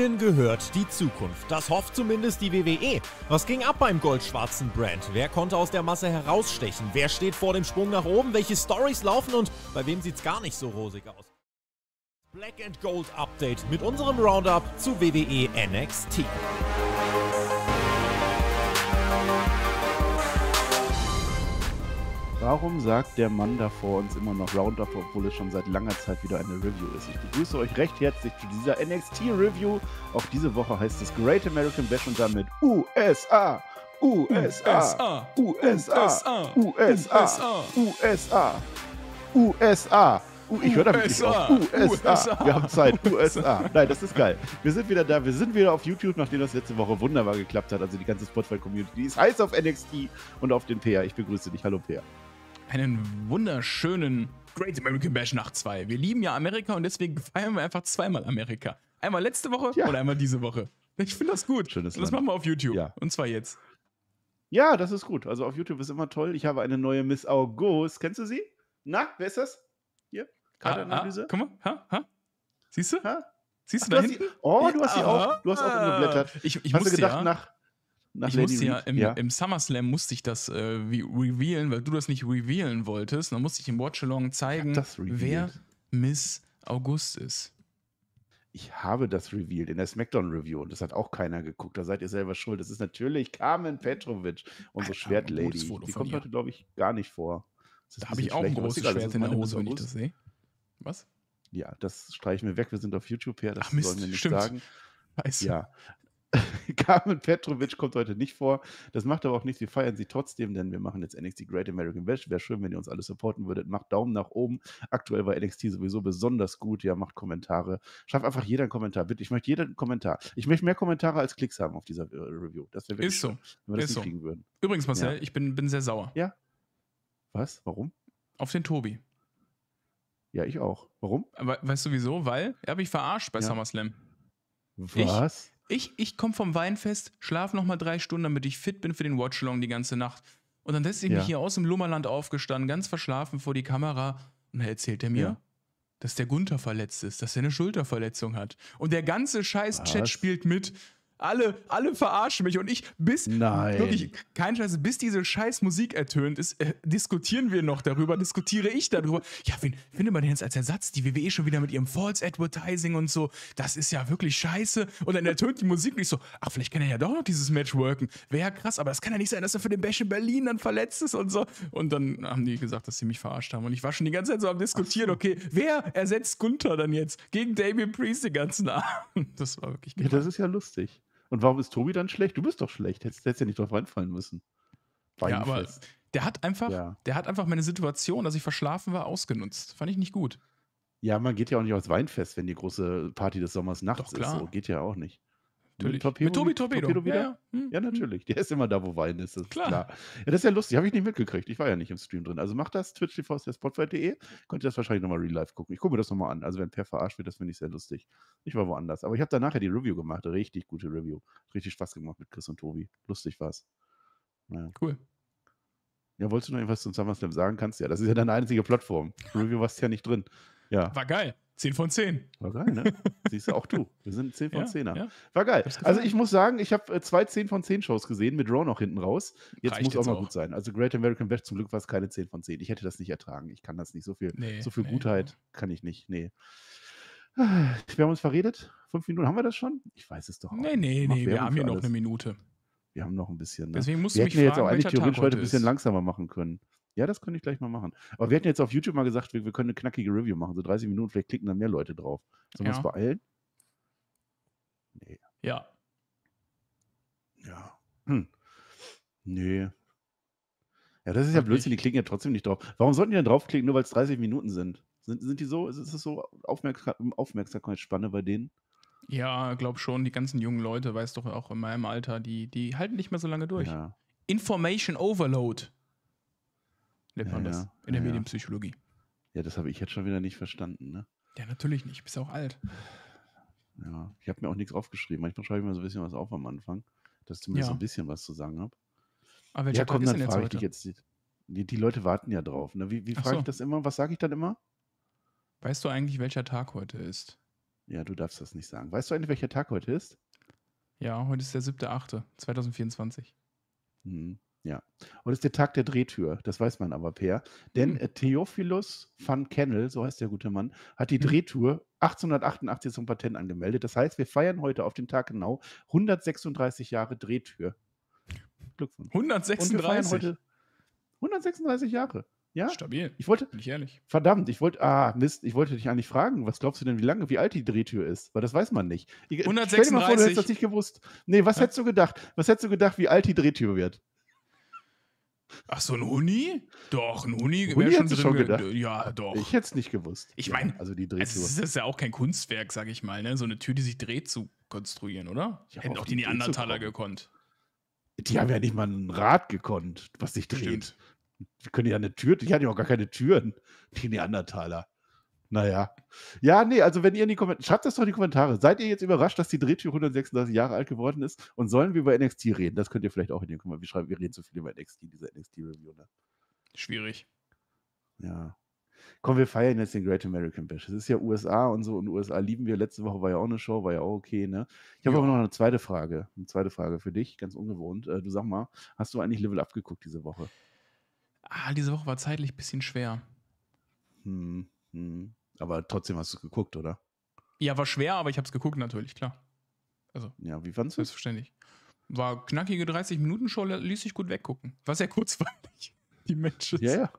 Ihnen gehört die Zukunft. Das hofft zumindest die WWE. Was ging ab beim goldschwarzen Brand? Wer konnte aus der Masse herausstechen? Wer steht vor dem Sprung nach oben? Welche Stories laufen und bei wem sieht's gar nicht so rosig aus? Black and Gold Update mit unserem Roundup zu WWE NXT. Warum sagt der Mann davor uns immer noch Roundup, obwohl es schon seit langer Zeit wieder eine Review ist? Ich begrüße euch recht herzlich zu dieser NXT-Review. Auch diese Woche heißt es Great American Bash und damit USA, USA, USA, USA, USA, USA, Ich höre damit nicht auf. USA. Wir haben Zeit. USA. Nein, das ist geil. Wir sind wieder da. Wir sind wieder auf YouTube, nachdem das letzte Woche wunderbar geklappt hat. Also die ganze Spotify-Community ist heiß auf NXT und auf den Peer. Ich begrüße dich. Hallo, Peer einen wunderschönen Great American Bash nach zwei. Wir lieben ja Amerika und deswegen feiern wir einfach zweimal Amerika. Einmal letzte Woche ja. und einmal diese Woche. Ich finde das gut. Schönes das Land. machen wir auf YouTube. Ja. Und zwar jetzt. Ja, das ist gut. Also auf YouTube ist immer toll. Ich habe eine neue Miss August. Kennst du sie? Na, wer ist das? Hier, Kartenanalyse. Ah, ah. Guck mal, ha, ha. Siehst du? Ha? Siehst du Ach, da hinten? Die, oh, du hast sie auch. Du hast auch ah. umgeblättert. Ich, ich hast du gedacht ja. nach nach ich Lady musste ja im, ja im, SummerSlam musste ich das äh, revealen, weil du das nicht revealen wolltest. Dann musste ich im Watchalong zeigen, wer Miss August ist. Ich habe das revealed in der Smackdown-Review und das hat auch keiner geguckt. Da seid ihr selber schuld. Das ist natürlich Carmen Petrovic, unsere Schwertlady. Die kommt heute, glaube ich, gar nicht vor. Da habe ich auch ein großes Schwert in der Hose, wenn ich das sehe. Was? Ja, das streiche ich mir weg. Wir sind auf YouTube her. Das Ach, Mist, sollen wir nicht stimmt. sagen. Weiß. Ja, Carmen Petrovic kommt heute nicht vor. Das macht aber auch nichts. Wir feiern sie trotzdem, denn wir machen jetzt NXT Great American Bash. Wäre schön, wenn ihr uns alle supporten würdet. Macht Daumen nach oben. Aktuell war NXT sowieso besonders gut. Ja, macht Kommentare. Schafft einfach jeder einen Kommentar. Bitte, ich möchte jeder einen Kommentar. Ich möchte mehr Kommentare als Klicks haben auf dieser äh, Review. Das wäre wirklich Ist so. wenn wir das so. kriegen würden. Übrigens, Marcel, ja. ich bin, bin sehr sauer. Ja. Was? Warum? Auf den Tobi. Ja, ich auch. Warum? Aber weißt du wieso? Weil er mich verarscht bei ja. SummerSlam. Was? ich, ich komme vom Weinfest, schlafe nochmal drei Stunden, damit ich fit bin für den Watchalong die ganze Nacht. Und dann setze ich ja. mich hier aus dem Lummerland aufgestanden, ganz verschlafen vor die Kamera und dann erzählt er mir, ja. dass der Gunther verletzt ist, dass er eine Schulterverletzung hat. Und der ganze scheiß Chat spielt mit alle, alle verarschen mich und ich, bis Nein. wirklich, kein Scheiß, bis diese scheiß Musik ertönt ist, äh, diskutieren wir noch darüber, diskutiere ich darüber. Ja, wen findet man denn jetzt als Ersatz? Die WWE schon wieder mit ihrem False Advertising und so, das ist ja wirklich scheiße. Und dann ertönt die Musik nicht so, ach, vielleicht kann er ja doch noch dieses Match worken. Wäre ja krass, aber das kann ja nicht sein, dass er für den Bash in Berlin dann verletzt ist und so. Und dann haben die gesagt, dass sie mich verarscht haben. Und ich war schon die ganze Zeit so am Diskutieren, okay, wer ersetzt Gunther dann jetzt gegen Damien Priest den ganzen Abend? Das war wirklich geil. Ja, das ist ja lustig. Und warum ist Tobi dann schlecht? Du bist doch schlecht. Hättest, hättest ja nicht drauf reinfallen müssen. Bein ja, aber der hat einfach, ja. der hat einfach meine Situation, dass ich verschlafen war, ausgenutzt. Fand ich nicht gut. Ja, man geht ja auch nicht aufs Weinfest, wenn die große Party des Sommers nachts Doch, ist. So geht ja auch nicht. Natürlich. Mit, mit Tobi Torpedo. Torpedo wieder? Ja, ja. Hm. ja, hm. natürlich. Der ist immer da, wo Wein ist. ist klar. klar. Ja, das ist ja lustig. Habe ich nicht mitgekriegt. Ich war ja nicht im Stream drin. Also macht das, twitch.tv e. Könnt ihr das wahrscheinlich nochmal real life gucken. Ich gucke mir das nochmal an. Also wenn Per verarscht wird, das finde ich sehr lustig. Ich war woanders. Aber ich habe danach ja die Review gemacht. Richtig gute Review. Richtig Spaß gemacht mit Chris und Tobi. Lustig war's. Naja. Cool. Ja, wolltest du noch irgendwas zum SummerSlam sagen? Kannst ja. Das ist ja deine einzige Plattform. Review warst ja nicht drin. Ja. War geil. 10 von 10. War geil, ne? Siehst du, auch du. Wir sind 10 von ja, 10er. Ja. War geil. Also ich muss sagen, ich habe äh, zwei 10 von 10 Shows gesehen, mit Raw noch hinten raus. Jetzt Reicht muss jetzt auch mal auch. gut sein. Also Great American Bash, zum Glück war es keine 10 von 10. Ich hätte das nicht ertragen. Ich kann das nicht. So viel, nee, so viel nee, Gutheit nee. kann ich nicht. Nee. Wir haben uns verredet. Fünf Minuten, haben wir das schon? Ich weiß es doch Nee, nee, nee, wir haben hier noch alles. eine Minute. Wir haben noch ein bisschen. Ne? Deswegen musst wir du mich fragen, jetzt auch eigentlich theoretisch heute ein bisschen langsamer machen können. Ja, das könnte ich gleich mal machen. Aber wir hatten jetzt auf YouTube mal gesagt, wir, wir können eine knackige Review machen, so 30 Minuten, vielleicht klicken da mehr Leute drauf. Sollen wir uns beeilen? Nee. Ja. Ja. Hm. Nee. Ja, das ist ja Blödsinn, die klicken ja trotzdem nicht drauf. Warum sollten die dann draufklicken, nur weil es 30 Minuten sind? Sind, sind die so, ist es so Aufmerksam, Aufmerksamkeitsspanne bei denen? Ja, glaub schon, die ganzen jungen Leute, weißt doch auch in meinem Alter, die, die halten nicht mehr so lange durch. Ja. Information Overload nennt man ja, das in der ja, Medienpsychologie. Ja, das habe ich jetzt schon wieder nicht verstanden, ne? Ja, natürlich nicht. Bist auch alt. Ja, ich habe mir auch nichts aufgeschrieben. Manchmal schreibe ich mir so ein bisschen was auf am Anfang, dass ich zumindest ja. ein bisschen was zu sagen habe. Aber welcher ja, komm, Tag dann frage ich heute? dich jetzt. Die, die, Leute warten ja drauf. Ne? Wie, wie frage so. ich das immer? Was sage ich dann immer? Weißt du eigentlich, welcher Tag heute ist? Ja, du darfst das nicht sagen. Weißt du eigentlich, welcher Tag heute ist? Ja, heute ist der 7.8.2024. Mhm. Ja, und es ist der Tag der Drehtür, das weiß man aber per. Denn mhm. Äh, Theophilus van Kennel, so heißt der gute Mann, hat die mhm. Drehtour 1888 zum Patent angemeldet. Das heißt, wir feiern heute auf den Tag genau 136 Jahre Drehtür. Glückwunsch. 136? heute 136 Jahre. Ja? Stabil. Ich wollte. Bin ich ehrlich. Verdammt, ich wollte. Ah, Mist, ich wollte dich eigentlich fragen. Was glaubst du denn, wie lange, wie alt die Drehtür ist? Weil das weiß man nicht. Ich, 136. Stell dir mal vor, du hättest das nicht gewusst. Nee, was ja. hättest du gedacht? Was hättest du gedacht, wie alt die Drehtür wird? Ach so, ein Huni? Doch, ein Huni wäre schon drin. Schon gedacht. Ja, doch. Ich hätte es nicht gewusst. Ich meine, ja, also Also das ist ja auch kein Kunstwerk, sag ich mal, ne? So eine Tür, die sich dreht, zu konstruieren, oder? Ja, Hätten auch die, die Neandertaler gekonnt. Die haben ja nicht mal ein Rad gekonnt, was sich dreht. Stimmt. Die können ja eine Tür, die hatten ja auch gar keine Türen, die Neandertaler. Naja. Ja, nee, also wenn ihr in die Kommentare, schreibt das doch in die Kommentare. Seid ihr jetzt überrascht, dass die Drehtür 136 Jahre alt geworden ist? Und sollen wir über NXT reden? Das könnt ihr vielleicht auch in den Kommentaren. schreiben, wir reden zu viel über NXT, diese NXT-Review. Ne? Schwierig. Ja. Komm, wir feiern jetzt den Great American Bash. Es ist ja USA und so und USA lieben wir. Letzte Woche war ja auch eine Show, war ja auch okay, ne? Ich habe aber noch eine zweite Frage. Eine zweite Frage für dich, ganz ungewohnt. Äh, du sag mal, hast du eigentlich Level Up geguckt diese Woche? Ah, diese Woche war zeitlich ein bisschen schwer. Hm, hm. Aber trotzdem hast du es geguckt, oder? Ja, war schwer, aber ich habe es geguckt natürlich, klar. Also. Ja, wie fandest du es? Selbstverständlich. War knackige 30-Minuten-Show, ließ sich gut weggucken. War sehr kurzweilig. Die Menschen. Ja, ja.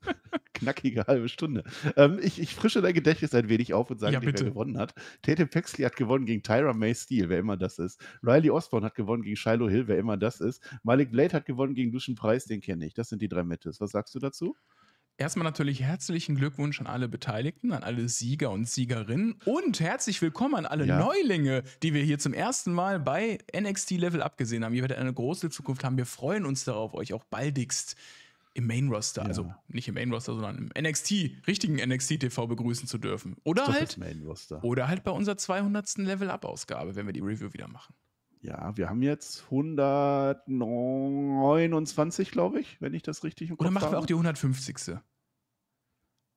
Knackige halbe Stunde. Ähm, ich, ich frische dein Gedächtnis ein wenig auf und sage ja, dir, bitte. wer gewonnen hat. Tate Pexley hat gewonnen gegen Tyra May Steele, wer immer das ist. Riley Osborne hat gewonnen gegen Shiloh Hill, wer immer das ist. Malik Blade hat gewonnen gegen Lucian Price, den kenne ich. Das sind die drei Matches. Was sagst du dazu? Erstmal natürlich herzlichen Glückwunsch an alle Beteiligten, an alle Sieger und Siegerinnen und herzlich willkommen an alle ja. Neulinge, die wir hier zum ersten Mal bei NXT Level abgesehen haben. Ihr werdet eine große Zukunft haben. Wir freuen uns darauf, euch auch baldigst im Main Roster, ja. also nicht im Main Roster, sondern im NXT, richtigen NXT TV begrüßen zu dürfen. Oder halt, oder halt bei unserer 200. Level Up Ausgabe, wenn wir die Review wieder machen. Ja, wir haben jetzt 129, glaube ich, wenn ich das richtig im Kopf Oder machen wir auch die 150.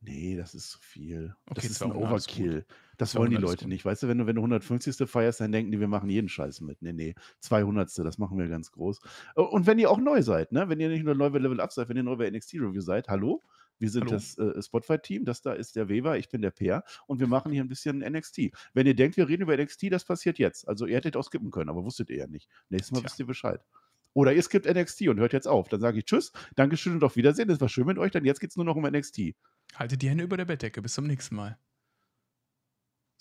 Nee, das ist zu viel. Okay, das ist ein Overkill. Das wollen die Leute nicht. Weißt du, wenn du, wenn du 150. feierst, dann denken die, wir machen jeden Scheiß mit. Nee, nee, 200. Das machen wir ganz groß. Und wenn ihr auch neu seid, ne? wenn ihr nicht nur neu bei Level Up seid, wenn ihr neu bei NXT Review seid, hallo? Wir sind Hallo. das äh, Spotify-Team, das da ist der Weber, ich bin der Peer und wir machen hier ein bisschen NXT. Wenn ihr denkt, wir reden über NXT, das passiert jetzt. Also ihr hättet auch skippen können, aber wusstet ihr ja nicht. Nächstes Mal Tja. wisst ihr Bescheid. Oder ihr skippt NXT und hört jetzt auf. Dann sage ich Tschüss, Dankeschön und auf Wiedersehen. Es war schön mit euch, dann jetzt geht es nur noch um NXT. Haltet die Hände über der Bettdecke. Bis zum nächsten Mal.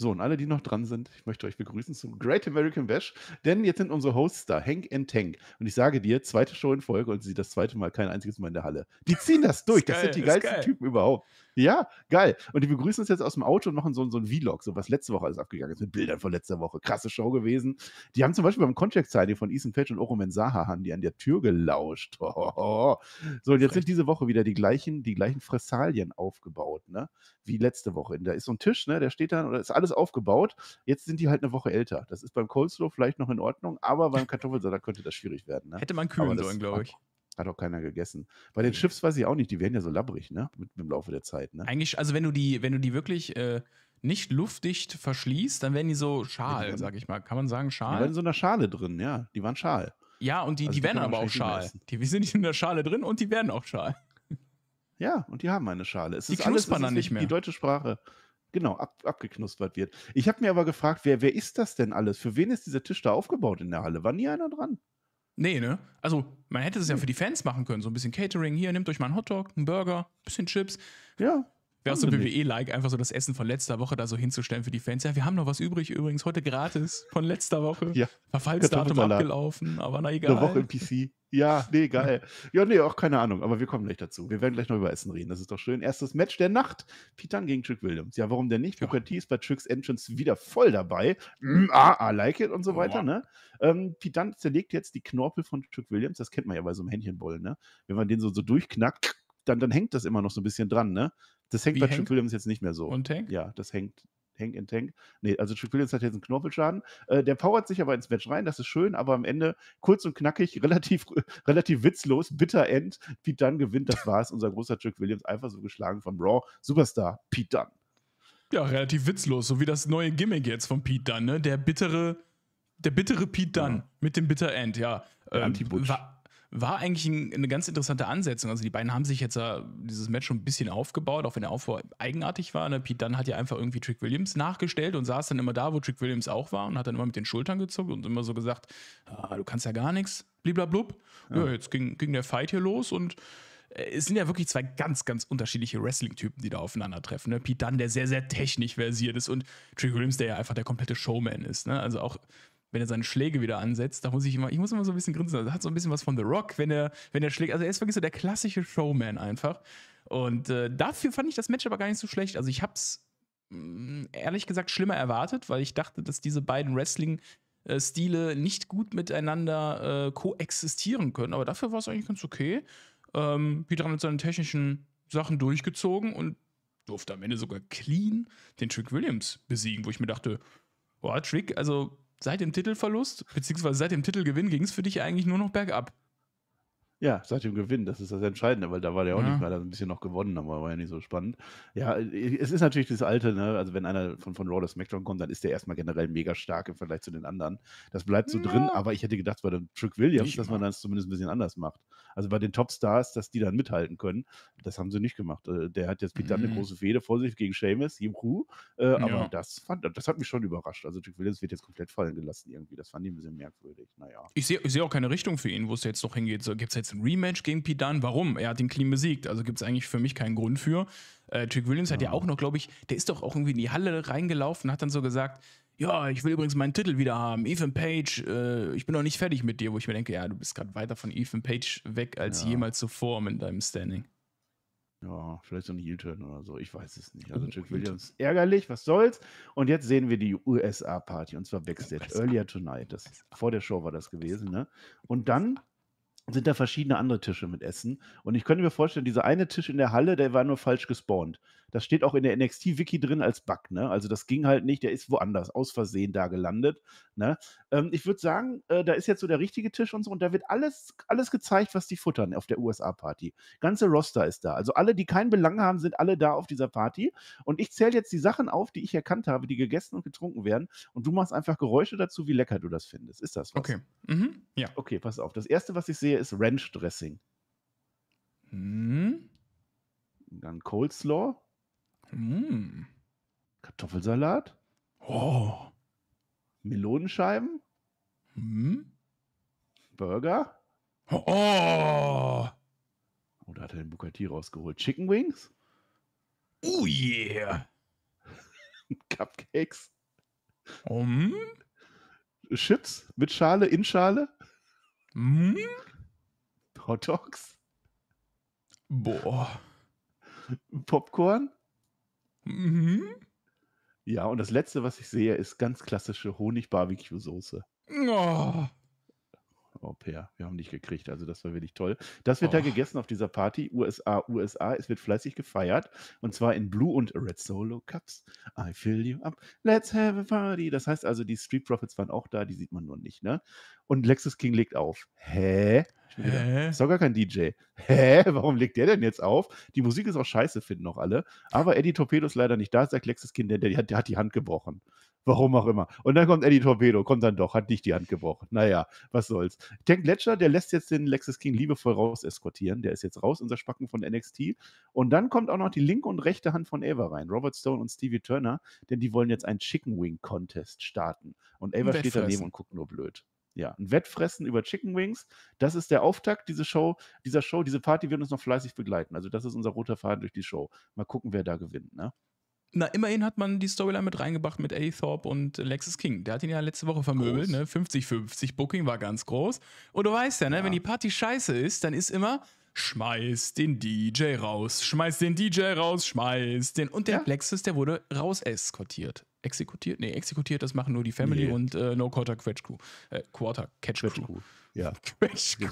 So, und alle, die noch dran sind, ich möchte euch begrüßen zum Great American Bash, denn jetzt sind unsere Hosts da, Hank and Tank. Und ich sage dir, zweite Show in Folge und sie das zweite Mal kein einziges Mal in der Halle. Die ziehen das durch, das, das geil, sind die geilsten geil. Typen überhaupt. Ja, geil. Und die begrüßen uns jetzt aus dem Auto und machen so, so ein Vlog, so was letzte Woche alles abgegangen ist, mit Bildern von letzter Woche. Krasse Show gewesen. Die haben zum Beispiel beim Contract Signing von Ethan Page und Oro Saha haben die an der Tür gelauscht. Oh. So, und jetzt sind diese Woche wieder die gleichen, die gleichen Fressalien aufgebaut, ne? Wie letzte Woche. Da ist so ein Tisch, ne? Der steht da, oder ist alles alles aufgebaut. Jetzt sind die halt eine Woche älter. Das ist beim Coleslaw vielleicht noch in Ordnung, aber beim Kartoffelsalat könnte das schwierig werden. Ne? Hätte man kühlen sollen, glaube ich. Hat auch keiner gegessen. Bei den Chips weiß ich auch nicht, die werden ja so labbrig, ne? Mit, mit, dem Laufe der Zeit, ne? Eigentlich, also wenn du die, wenn du die wirklich äh, nicht luftdicht verschließt, dann werden die so schal, ja, sag ich mal. Kann man sagen, schal? Die waren in so einer Schale drin, ja. Die waren schal. Ja, und die, also die, die werden aber auch schal. Die, die sind nicht in der Schale drin und die werden auch schal. Ja, und die haben eine Schale. Es die ist knuspern alles, dann nicht mehr. Die deutsche Sprache. Genau, ab, abgeknuspert wird. Ich habe mir aber gefragt, wer, wer ist das denn alles? Für wen ist dieser Tisch da aufgebaut in der Halle? War nie einer dran? Nee, ne? Also, man hätte es ja hm. für die Fans machen können. So ein bisschen Catering. Hier, nehmt euch mal einen Hotdog, einen Burger, ein bisschen Chips. Ja. Wäre auch so WWE-like, einfach so das Essen von letzter Woche da so hinzustellen für die Fans. Ja, wir haben noch was übrig übrigens, heute gratis von letzter Woche. Ja. Verfallsdatum abgelaufen, aber na egal. Eine Woche im PC. Ja, nee, geil. Ja, nee, auch keine Ahnung, aber wir kommen gleich dazu. Wir werden gleich noch über Essen reden, das ist doch schön. Erstes Match der Nacht, Pitan gegen Trick Williams. Ja, warum denn nicht? Booker ja. ist bei Tricks Entrance wieder voll dabei. Mm, ah, ah, like it und so weiter, ja. ne? Ähm, Pitan zerlegt jetzt die Knorpel von Trick Williams, das kennt man ja bei so einem Händchenbollen, ne? Wenn man den so, so durchknackt, dann, dann hängt das immer noch so ein bisschen dran, ne? Das hängt Wie bei hängt? Trick Williams jetzt nicht mehr so. Und Tank? Ja, das hängt. Hank in Tank. Nee, also Trick Williams hat jetzt einen Knorpelschaden. Äh, der powert sich aber ins Match rein, das ist schön, aber am Ende kurz und knackig, relativ, relativ witzlos, bitter End. Pete Dunn gewinnt, das war es. Unser großer Trick Williams einfach so geschlagen von Raw. Superstar, Pete Dunn. Ja, relativ witzlos, so wie das neue Gimmick jetzt von Pete Dunn, ne? Der bittere, der bittere Pete genau. Dunn ja. mit dem bitter End, ja. Ähm, Anti-Butch war eigentlich ein, eine ganz interessante Ansetzung. Also die beiden haben sich jetzt äh, dieses Match schon ein bisschen aufgebaut, auch wenn der Aufbau eigenartig war. Ne? Pete Dunn hat ja einfach irgendwie Trick Williams nachgestellt und saß dann immer da, wo Trick Williams auch war und hat dann immer mit den Schultern gezuckt und immer so gesagt, ah, du kannst ja gar nichts, bliblablub. Ja. ja, jetzt ging, ging der Fight hier los und äh, es sind ja wirklich zwei ganz, ganz unterschiedliche Wrestling-Typen, die da aufeinandertreffen. Ne? Pete Dunn, der sehr, sehr technisch versiert ist und Trick Williams, der ja einfach der komplette Showman ist. Ne? Also auch wenn er seine Schläge wieder ansetzt, da muss ich immer, ich muss immer so ein bisschen grinsen. Also er hat so ein bisschen was von The Rock, wenn er, wenn er schlägt. Also er ist wirklich so der klassische Showman einfach. Und äh, dafür fand ich das Match aber gar nicht so schlecht. Also ich hab's mh, mm, ehrlich gesagt schlimmer erwartet, weil ich dachte, dass diese beiden Wrestling- Stile nicht gut miteinander äh, koexistieren können, aber dafür war es eigentlich ganz okay. Ähm, Peter hat seinen technischen Sachen durchgezogen und durfte am Ende sogar clean den Trick Williams besiegen, wo ich mir dachte, boah, Trick, also seit dem Titelverlust, beziehungsweise seit dem Titelgewinn, ging es für dich eigentlich nur noch bergab. Ja, seit dem Gewinn, das ist das Entscheidende, weil da war der auch ja. nicht mehr, da ein bisschen noch gewonnen, aber war ja nicht so spannend. Ja, es ist natürlich das Alte, ne? Also wenn einer von, von Raw das Smackdown kommt, dann ist der erstmal generell mega stark im Vergleich zu den anderen. Das bleibt so ja. drin, aber ich hätte gedacht, bei dem Trick Williams, nicht dass mal. man das zumindest ein bisschen anders macht also bei den Topstars, dass die dann mithalten können. Das haben sie nicht gemacht. Äh, der hat jetzt wieder mhm. eine große Fehde vor sich gegen Seamus, Jimhu. Äh, aber ja. das, fand, das hat mich schon überrascht. Also Trick Williams wird jetzt komplett fallen gelassen irgendwie. Das fand ich ein bisschen merkwürdig. Naja. Ich sehe seh auch keine Richtung für ihn, wo es jetzt noch hingeht. So, gibt es jetzt ein Rematch gegen Pidan? Warum? Er hat den clean besiegt. Also gibt es eigentlich für mich keinen Grund für. Äh, Trick Williams ja. hat ja auch noch, glaube ich, der ist doch auch irgendwie in die Halle reingelaufen, hat dann so gesagt, ja, ich will übrigens meinen Titel wieder haben. Ethan Page, äh, ich bin noch nicht fertig mit dir, wo ich mir denke, ja, du bist gerade weiter von Ethan Page weg als ja. jemals zuvor mit deinem Standing. Ja, vielleicht so ein Heel-Turn oder so, ich weiß es nicht. Also oh, Jack Williams, ärgerlich, was soll's. Und jetzt sehen wir die USA-Party und zwar Backstage, USA. Earlier Tonight. Das, vor der Show war das gewesen, ne? Und dann sind da verschiedene andere Tische mit Essen. Und ich könnte mir vorstellen, dieser eine Tisch in der Halle, der war nur falsch gespawnt. Das steht auch in der NXT-Wiki drin als Bug. Ne? Also das ging halt nicht. Der ist woanders aus Versehen da gelandet. Ne? Ähm, ich würde sagen, äh, da ist jetzt so der richtige Tisch und so. Und da wird alles, alles gezeigt, was die futtern auf der USA-Party. Ganze Roster ist da. Also alle, die keinen Belang haben, sind alle da auf dieser Party. Und ich zähle jetzt die Sachen auf, die ich erkannt habe, die gegessen und getrunken werden. Und du machst einfach Geräusche dazu, wie lecker du das findest. Ist das was? Okay. Mhm. Ja. Okay, pass auf. Das erste, was ich sehe, ist Ranch Dressing. Mhm. Dann Coleslaw. Mm. Kartoffelsalat. Oh. Melonenscheiben. Mm. Burger. Oh. oh. Oder hat er den Bukati rausgeholt? Chicken Wings? Oh yeah. Cupcakes. Um. Chips mit Schale, in Schale. Mm. Hot Dogs. Boah. Popcorn. Mhm. Ja, und das letzte, was ich sehe, ist ganz klassische Honig-Barbecue-Soße. Oh. Oh, Per, wir haben dich gekriegt, also das war wirklich toll. Das wird oh. da gegessen auf dieser Party, USA, USA, es wird fleißig gefeiert und zwar in Blue und Red Solo Cups. I fill you up, let's have a party. Das heißt also, die Street Profits waren auch da, die sieht man nur nicht, ne? und Lexus King legt auf. Hä? Hä? ist doch gar kein DJ. Hä? Warum legt der denn jetzt auf? Die Musik ist auch scheiße, finden auch alle. Aber Eddie Torpedo ist leider nicht da, sagt Lexus King, der, der, hat, der, hat, die Hand gebrochen. Warum auch immer. Und dann kommt Eddie Torpedo, kommt dann doch, hat nicht die Hand gebrochen. Naja, was soll's. Tank Ledger, der lässt jetzt den Lexus King liebevoll raus eskortieren. Der ist jetzt raus, unser Spacken von NXT. Und dann kommt auch noch die linke und rechte Hand von Ava rein, Robert Stone und Stevie Turner, denn die wollen jetzt einen Chicken Wing Contest starten. Und Ava steht daneben und guckt nur blöd ja, ein Wettfressen über Chicken Wings. Das ist der Auftakt diese Show, dieser Show. Diese Party wird uns noch fleißig begleiten. Also das ist unser roter Faden durch die Show. Mal gucken, wer da gewinnt. Ne? Na, immerhin hat man die Storyline mit reingebracht mit A. Thorpe und Lexis King. Der hat ihn ja letzte Woche vermöbelt. 50-50 ne? Booking war ganz groß. Und du weißt ja, ne? Ja. wenn die Party scheiße ist, dann ist immer schmeiß den DJ raus, schmeiß den DJ raus, schmeiß den. Und der ja. Lexis, der wurde raus eskortiert exekutiert? Nee, exekutiert, das machen nur die Family nee. und äh, No Quarter Catch Crew. Äh, Quarter Catch Crew. Catch Crew. Ja. Quetsch.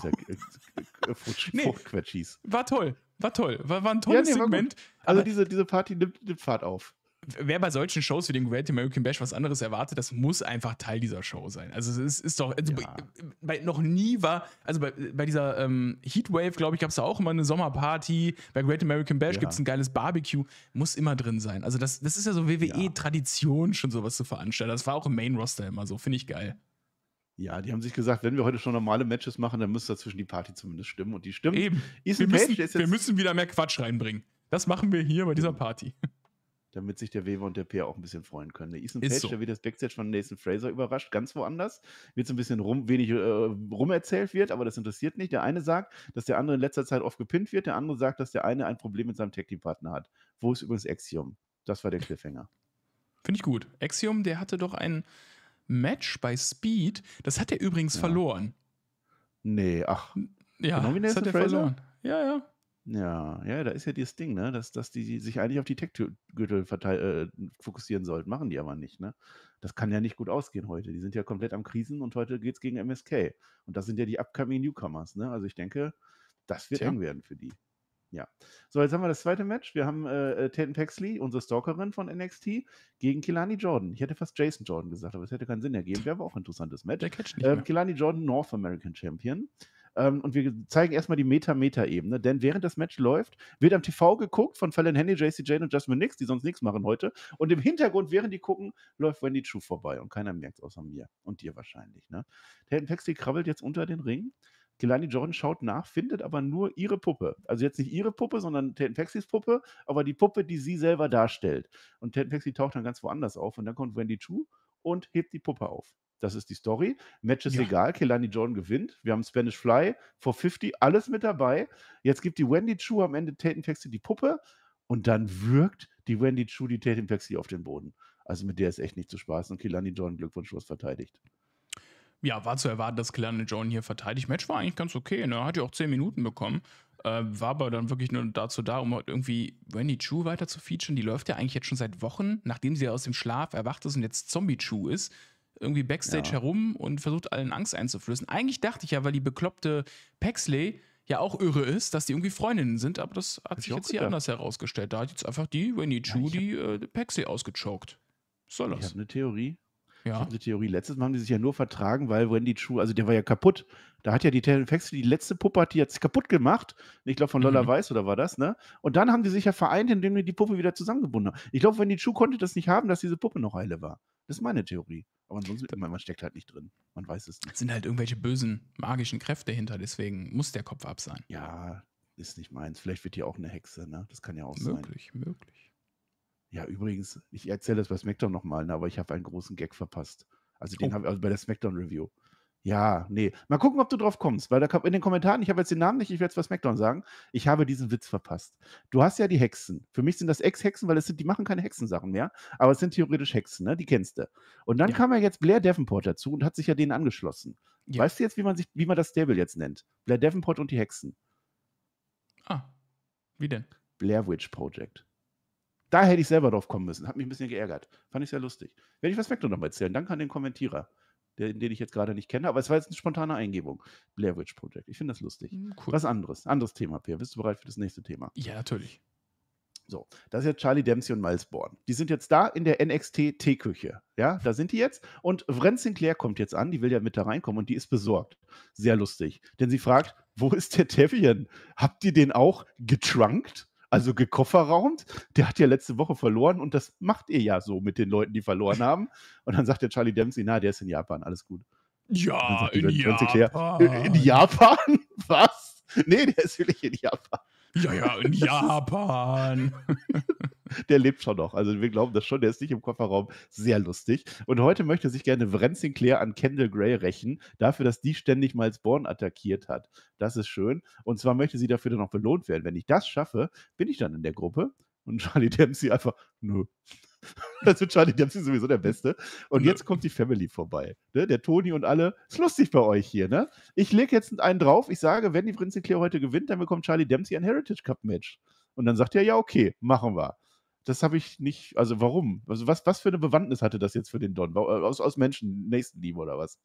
nee, Fruchtquetschies. War toll, war toll. War, war ein tolles ja, nee, Segment. Also diese, diese Party nimmt, den Pfad auf wer bei solchen Shows wie dem Great American Bash was anderes erwartet, das muss einfach Teil dieser Show sein. Also es ist, ist doch, also ja. bei, bei, noch nie war, also bei, bei dieser ähm, Heatwave, glaube ich, gab es da auch immer eine Sommerparty. Bei Great American Bash ja. gibt es ein geiles Barbecue. Muss immer drin sein. Also das, das ist ja so WWE-Tradition, ja. schon sowas zu veranstalten. Das war auch im Main-Roster immer so, finde ich geil. Ja, die haben sich gesagt, wenn wir heute schon normale Matches machen, dann müsste dazwischen die Party zumindest stimmen. Und die stimmt. Eben. Ethan wir, müssen, wir müssen wieder mehr Quatsch reinbringen. Das machen wir hier bei dieser Party damit sich der Weber und der Peer auch ein bisschen freuen können. Der Ethan Page, so. der wird das Backstage von Nathan Fraser überrascht, ganz woanders. Wird so ein bisschen rum, wenig äh, rumerzählt wird, aber das interessiert nicht. Der eine sagt, dass der andere in letzter Zeit oft gepinnt wird, der andere sagt, dass der eine ein Problem mit seinem tech team partner hat. Wo ist übrigens Axiom? Das war der Cliffhanger. Finde ich gut. Axiom, der hatte doch ein Match bei Speed. Das hat er übrigens ja. verloren. Nee, ach. Ja, genau wie Nathan das hat er Fraser? verloren. Ja, ja. Ja, ja, da ist ja dieses Ding, ne, dass dass die sich eigentlich auf die Tech-Gürtel äh, fokussieren sollten, machen die aber nicht, ne? Das kann ja nicht gut ausgehen heute. Die sind ja komplett am Krisen und heute geht es gegen MSK. Und das sind ja die upcoming Newcomers, ne? Also ich denke, das wird Tja. eng werden für die. Ja. So, jetzt haben wir das zweite Match. Wir haben äh, äh Tatum Paxley, unsere Stalkerin von NXT, gegen Kilani Jordan. Ich hätte fast Jason Jordan gesagt, aber es hätte keinen Sinn ergeben. Wäre aber auch ein interessantes Match. Der catcht nicht äh, Kilani Jordan, North American Champion. Ähm, und wir zeigen erstmal die Meta-Meta-Ebene, denn während das Match läuft, wird am TV geguckt von Fallon Henny, JC Jane und Jasmine Nix, die sonst nichts machen heute. Und im Hintergrund, während die gucken, läuft Wendy Chu vorbei und keiner merkt es außer mir und dir wahrscheinlich. Ne? Hayden Paxley krabbelt jetzt unter den Ring. Gelani Jordan schaut nach, findet aber nur ihre Puppe. Also jetzt nicht ihre Puppe, sondern Tatum Paxis Puppe, aber die Puppe, die sie selber darstellt. Und Tatum Paxley taucht dann ganz woanders auf und dann kommt Wendy Chu und hebt die Puppe auf. Das ist die Story. Match ist ja. egal. Kelani Jordan gewinnt. Wir haben Spanish Fly, for 50, alles mit dabei. Jetzt gibt die Wendy Chu am Ende Tatum Taxi die Puppe und dann wirkt die Wendy Chu die Tatum Taxi auf den Boden. Also mit der ist echt nicht zu spaßen. Und Kelani John, Glückwunsch, was verteidigt. Ja, war zu erwarten, dass Kelani Jordan hier verteidigt. Match war eigentlich ganz okay. Ne? Hat ja auch 10 Minuten bekommen. Äh, war aber dann wirklich nur dazu da, um halt irgendwie Wendy Chu weiter zu featuren. Die läuft ja eigentlich jetzt schon seit Wochen, nachdem sie aus dem Schlaf erwacht ist und jetzt Zombie Chu ist irgendwie Backstage ja. herum und versucht allen Angst einzuflößen. Eigentlich dachte ich ja, weil die bekloppte Paxley ja auch irre ist, dass die irgendwie Freundinnen sind, aber das hat das sich jetzt hier anders herausgestellt. Da hat jetzt einfach die Winnie Chu ja, die äh, Paxley ausgechoked. Soll das? Ne ich habe eine Theorie. Ja. Ich habe eine Theorie. Letztes Mal haben die sich ja nur vertragen, weil Wendy Chu, also der war ja kaputt. Da hat ja die Faxley die letzte Puppe hat die jetzt kaputt gemacht. Ich glaube von Lola mhm. Weiß oder war das, ne? Und dann haben die sich ja vereint, indem die die Puppe wieder zusammengebunden haben. Ich glaube, Wendy Chu konnte das nicht haben, dass diese Puppe noch heile war. Das ist meine Theorie. Aber ansonsten, man, man steckt halt nicht drin. Man weiß es nicht. Es sind halt irgendwelche bösen magischen Kräfte hinter, deswegen muss der Kopf ab sein. Ja, ist nicht meins. Vielleicht wird hier auch eine Hexe, ne? Das kann ja auch möglich, sein. Möglich, möglich. Ja, übrigens, ich erzähle das bei SmackDown nochmal, ne, aber ich habe einen großen Gag verpasst. Also den oh. habe ich also bei der SmackDown Review. Ja, nee. Mal gucken, ob du drauf kommst, weil da in den Kommentaren, ich habe jetzt den Namen nicht, ich werde es was SmackDown sagen, ich habe diesen Witz verpasst. Du hast ja die Hexen. Für mich sind das Ex-Hexen, weil es sind, die machen keine Hexensachen mehr, aber es sind theoretisch Hexen, ne? Die kennst du. Und dann ja. kam ja jetzt Blair Davenport dazu und hat sich ja denen angeschlossen. Ja. Weißt du jetzt, wie man sich, wie man das Stable jetzt nennt? Blair Davenport und die Hexen. Ah, wie denn? Blair Witch Project. Da hätte ich selber drauf kommen müssen. Hat mich ein bisschen geärgert. Fand ich sehr lustig. Werde ich was SmackDown noch mal erzählen. Danke an den Kommentierer der, den ich jetzt gerade nicht kenne, aber es war jetzt eine spontane Eingebung. Blair Witch Project. Ich finde das lustig. Hm, cool. Was anderes. Anderes Thema, Pierre. Bist du bereit für das nächste Thema? Ja, natürlich. So, das ist jetzt Charlie Dempsey und Miles Born. Die sind jetzt da in der NXT-Teeküche. Ja, da sind die jetzt. Und Vren Sinclair kommt jetzt an, die will ja mit da reinkommen und die ist besorgt. Sehr lustig. Denn sie fragt, wo ist der Tevian? Habt ihr den auch getrunkt? Also gekofferraumt, der hat ja letzte Woche verloren und das macht ihr ja so mit den Leuten, die verloren haben. Und dann sagt der Charlie Dempsey, na, der ist in Japan, alles gut. Ja, in Japan. in Japan. Was? Nee, der ist wirklich in Japan. Ja, ja, in Japan. der lebt schon noch. Also wir glauben das schon, der ist nicht im Kofferraum. Sehr lustig. Und heute möchte sich gerne Wren Sinclair an Kendall Gray rächen, dafür, dass die ständig Miles Born attackiert hat. Das ist schön. Und zwar möchte sie dafür dann auch belohnt werden. Wenn ich das schaffe, bin ich dann in der Gruppe. Und Charlie Dempsey einfach, nö. Also Charlie Dempsey ist sowieso der Beste. Und jetzt kommt die Family vorbei. Ne? Der Toni und alle. Ist lustig bei euch hier, ne? Ich lege jetzt einen drauf. Ich sage, wenn die Prinzessin Claire heute gewinnt, dann bekommt Charlie Dempsey ein Heritage Cup Match. Und dann sagt er, ja, okay, machen wir. Das habe ich nicht, also warum? Also was, was für eine Bewandtnis hatte das jetzt für den Don? Aus, aus Menschen, Nächstenliebe oder was?